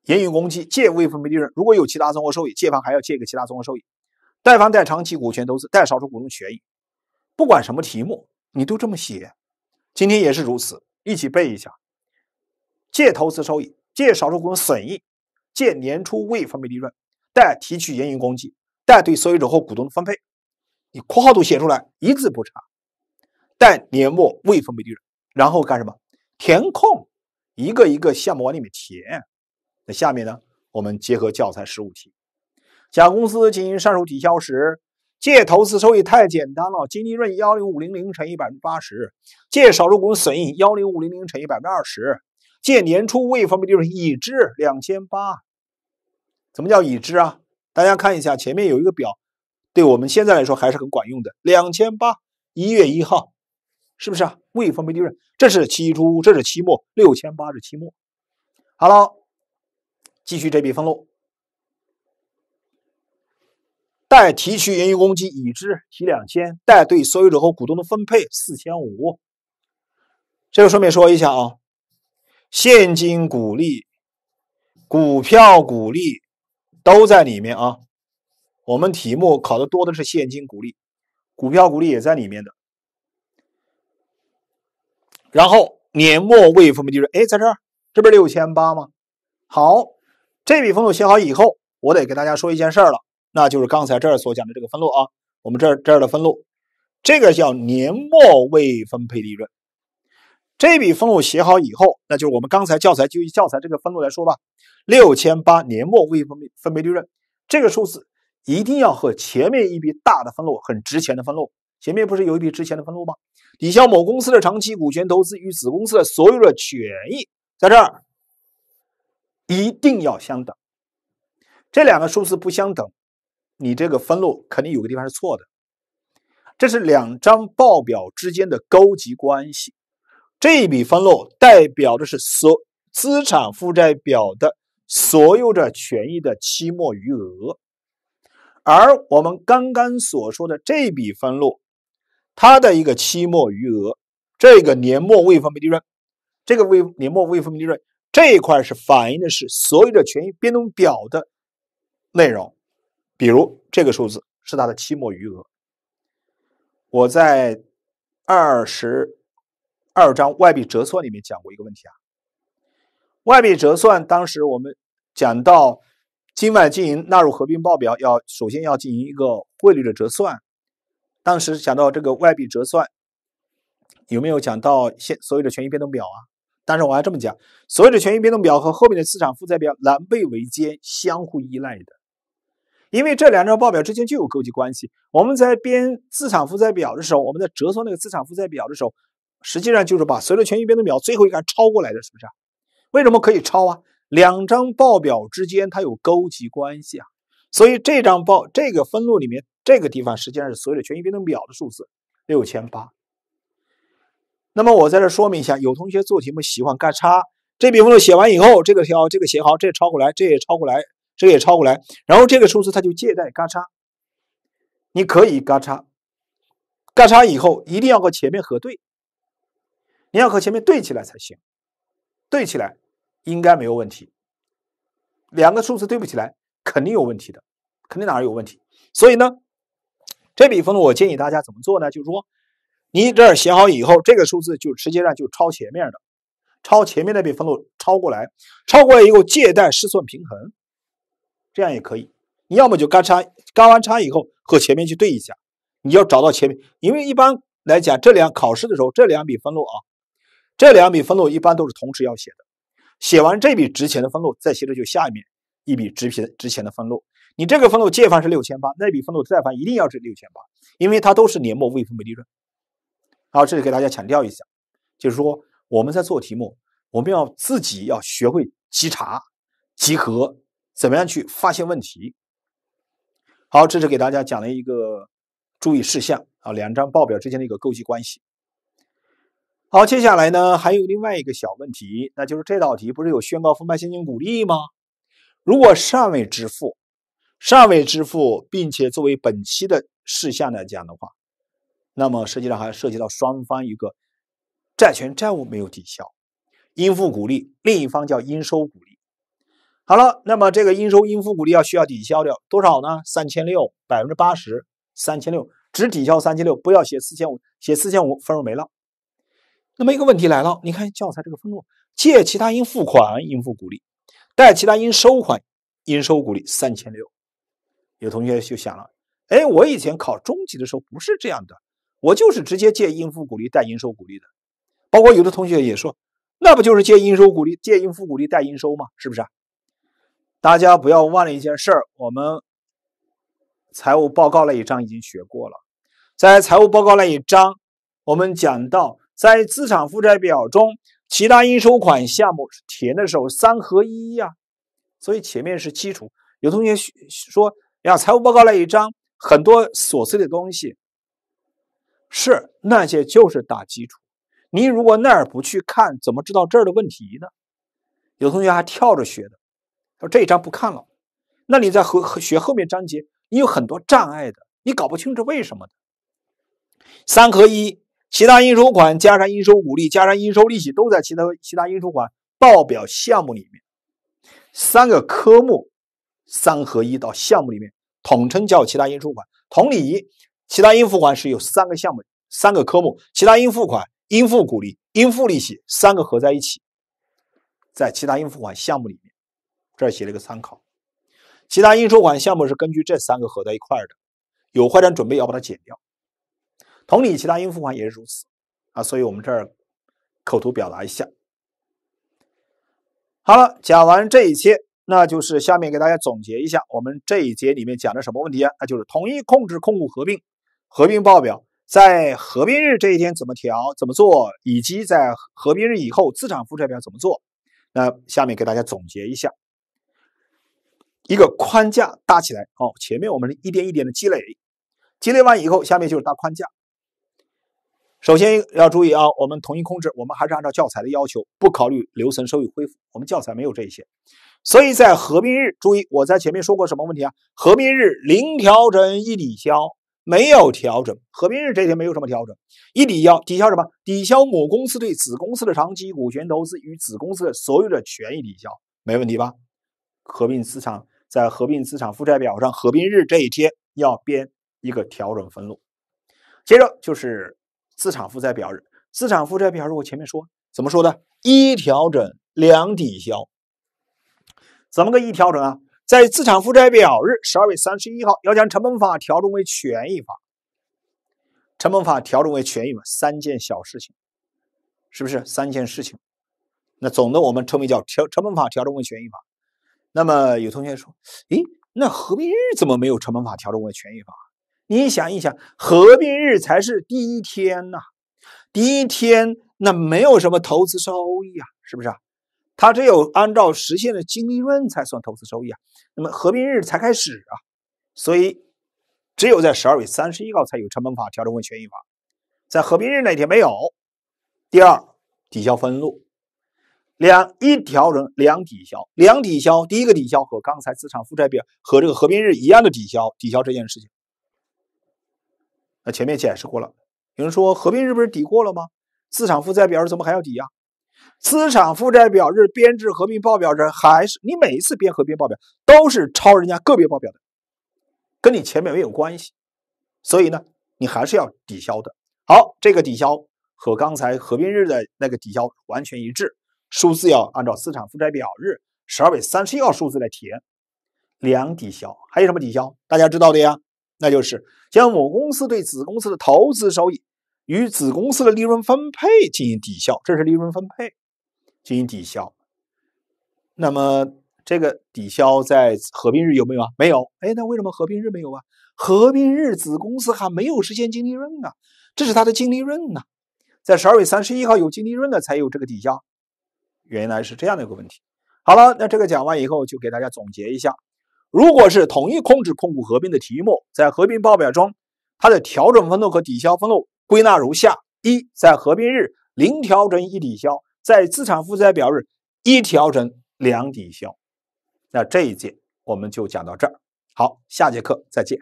盈余公积、借未分配利润。如果有其他综合收益，借方还要借个其他综合收益。贷方贷长期股权投资、贷少数股东权益。不管什么题目，你都这么写。今天也是如此，一起背一下：借投资收益、借少数股东损益、借年初未分配利润、贷提取盈余公积、贷对所有者或股东的分配。你括号都写出来，一字不差。但年末未分配利润，然后干什么？填空，一个一个项目往里面填。那下面呢？我们结合教材十五题，甲公司进行上述抵消时，借投资收益太简单了，净利润幺零五零零乘以百分之八十，借少数股损益幺零五零零乘以百分之二十，借年初未分配利润已知两千八。怎么叫已知啊？大家看一下前面有一个表。对我们现在来说还是很管用的，两千八一月一号，是不是啊？未分配利润，这是期初，这是期末，六千八是期末。好了，继续这笔分录，待提取盈余公积已知提两千，待对所有者和股东的分配四千五。这个顺便说一下啊，现金股利、股票股利都在里面啊。我们题目考的多的是现金股利，股票股利也在里面的。然后年末未分配利润，哎，在这儿，这不是六千八吗？好，这笔分录写好以后，我得跟大家说一件事儿了，那就是刚才这儿所讲的这个分录啊，我们这这儿的分录，这个叫年末未分配利润。这笔分录写好以后，那就是我们刚才教材就以教材这个分录来说吧，六千八年末未分配分配利润这个数字。一定要和前面一笔大的分录很值钱的分录，前面不是有一笔值钱的分录吗？抵消某公司的长期股权投资与子公司的所有者权益，在这儿一定要相等。这两个数字不相等，你这个分录肯定有个地方是错的。这是两张报表之间的勾稽关系。这一笔分录代表的是所资产负债表的所有者权益的期末余额。而我们刚刚所说的这笔分录，它的一个期末余额，这个年末未分配利润，这个未年末未分配利润这一块是反映的是所有者权益变动表的内容，比如这个数字是它的期末余额。我在二十二章外币折算里面讲过一个问题啊，外币折算当时我们讲到。境外经营纳入合并报表，要首先要进行一个汇率的折算。当时讲到这个外币折算，有没有讲到现所有的权益变动表啊？但是我要这么讲，所有的权益变动表和后面的资产负债表狼狈为奸，相互依赖的，因为这两张报表之间就有勾稽关系。我们在编资产负债表的时候，我们在折算那个资产负债表的时候，实际上就是把所有的权益变动表最后一栏抄过来的，是不是？为什么可以抄啊？两张报表之间它有勾稽关系啊，所以这张报这个分录里面这个地方实际上是所有的权益变动表的数字六千八。那么我在这说明一下，有同学做题目喜欢嘎叉这笔分录写完以后，这个好，这个写好，这也抄过来，这也抄过来，这也抄过来，然后这个数字它就借贷嘎叉，你可以嘎叉，嘎叉以后一定要和前面核对，你要和前面对起来才行，对起来。应该没有问题。两个数字对不起来，肯定有问题的，肯定哪儿有问题。所以呢，这笔分录我建议大家怎么做呢？就是说，你这儿写好以后，这个数字就直接上就抄前面的，抄前面那笔分录抄过来，抄过来以后借贷试算平衡，这样也可以。你要么就干差，干完差以后和前面去对一下。你要找到前面，因为一般来讲，这两考试的时候这两笔分录啊，这两笔分录一般都是同时要写的。写完这笔值钱的分录，再接着就下一面一笔值钱值钱的分录。你这个分录借方是六千八，那笔分录贷方一定要是六千八，因为它都是年末未分配利润。好，这里给大家强调一下，就是说我们在做题目，我们要自己要学会稽查、集合，怎么样去发现问题。好，这是给大家讲了一个注意事项啊，两张报表之间的一个勾稽关系。好，接下来呢还有另外一个小问题，那就是这道题不是有宣告分派现金股利吗？如果尚未支付，尚未支付，并且作为本期的事项来讲的话，那么实际上还涉及到双方一个债权债务没有抵消，应付股利另一方叫应收股利。好了，那么这个应收应付股利要需要抵消掉多少呢？三千六，百分之八十三千六，只抵消三千六，不要写四千五，写四千五分数没了。那么一个问题来了，你看教材这个分录，借其他应付款、应付股利，贷其他应收款、应收股利三千六。有同学就想了，哎，我以前考中级的时候不是这样的，我就是直接借应付股利，贷应收股利的。包括有的同学也说，那不就是借应收股利，借应付股利，贷应收嘛，是不是大家不要忘了一件事儿，我们财务报告那一章已经学过了，在财务报告那一章，我们讲到。在资产负债表中，其他应收款项目填的时候三合一呀，所以前面是基础。有同学说：“呀，财务报告那一张很多琐碎的东西，是那些就是打基础。你如果那儿不去看，怎么知道这儿的问题呢？”有同学还跳着学的，说这一章不看了，那你在和学后面章节，你有很多障碍的，你搞不清楚为什么三合一。其他应收款加上应收股利加上应收利息，都在其他其他应收款报表项目里面，三个科目三合一到项目里面，统称叫其他应收款。同理，其他应付款是有三个项目三个科目，其他应付款、应付股利、应付利息三个合在一起，在其他应付款项目里面，这儿写了一个参考，其他应收款项目是根据这三个合在一块的，有坏账准备要把它减掉。同理，其他应付款也是如此啊，所以，我们这儿口头表达一下。好了，讲完这一些，那就是下面给大家总结一下我们这一节里面讲的什么问题啊？那就是统一控制、控股合并、合并报表，在合并日这一天怎么调、怎么做，以及在合并日以后资产负债表怎么做。那下面给大家总结一下，一个框架搭起来。好，前面我们一点一点的积累，积累完以后，下面就是搭框架。首先要注意啊，我们统一控制，我们还是按照教材的要求，不考虑留存收益恢复。我们教材没有这些，所以在合并日注意，我在前面说过什么问题啊？合并日零调整一抵消，没有调整，合并日这一天没有什么调整，一抵消，抵消什么？抵消母公司对子公司的长期股权投资与子公司的所有的权益抵消，没问题吧？合并资产在合并资产负债表上，合并日这一天要编一个调整分录，接着就是。资产负债表日，资产负债表日我前面说怎么说的？一调整，两抵消。怎么个一调整啊？在资产负债表日，十二月三十一号要将成本法调整为权益法。成本法调整为权益嘛，三件小事情，是不是三件事情？那总的我们称为叫调成本法调整为权益法。那么有同学说，诶，那合并日怎么没有成本法调整为权益法？你想一想，合并日才是第一天呐，第一天那没有什么投资收益啊，是不是啊？它只有按照实现的净利润才算投资收益啊。那么合并日才开始啊，所以只有在十二月三十一号才有成本法调整为权益法，在合并日那天没有。第二，抵消分录，两一调整两抵消，两抵消，第一个抵消和刚才资产负债表和这个合并日一样的抵消，抵消这件事情。那前面解释过了，有人说合并日不是抵过了吗？资产负债表日怎么还要抵呀？资产负债表日编制合并报表时还是你每一次编合并报表都是抄人家个别报表的，跟你前面没有关系，所以呢，你还是要抵消的。好，这个抵消和刚才合并日的那个抵消完全一致，数字要按照资产负债表日十二月三十一号数字来填，两抵消还有什么抵消？大家知道的呀？那就是将母公司对子公司的投资收益与子公司的利润分配进行抵消，这是利润分配进行抵消。那么这个抵消在合并日有没有啊？没有。哎，那为什么合并日没有啊？合并日子公司还没有实现净利润啊，这是它的净利润呐，在十二月三十一号有净利润了才有这个抵消，原来是这样的一个问题。好了，那这个讲完以后，就给大家总结一下。如果是统一控制控股合并的题目，在合并报表中，它的调整分录和抵消分录归纳如下：一，在合并日零调整一抵消；在资产负债表日一调整两抵消。那这一节我们就讲到这儿，好，下节课再见。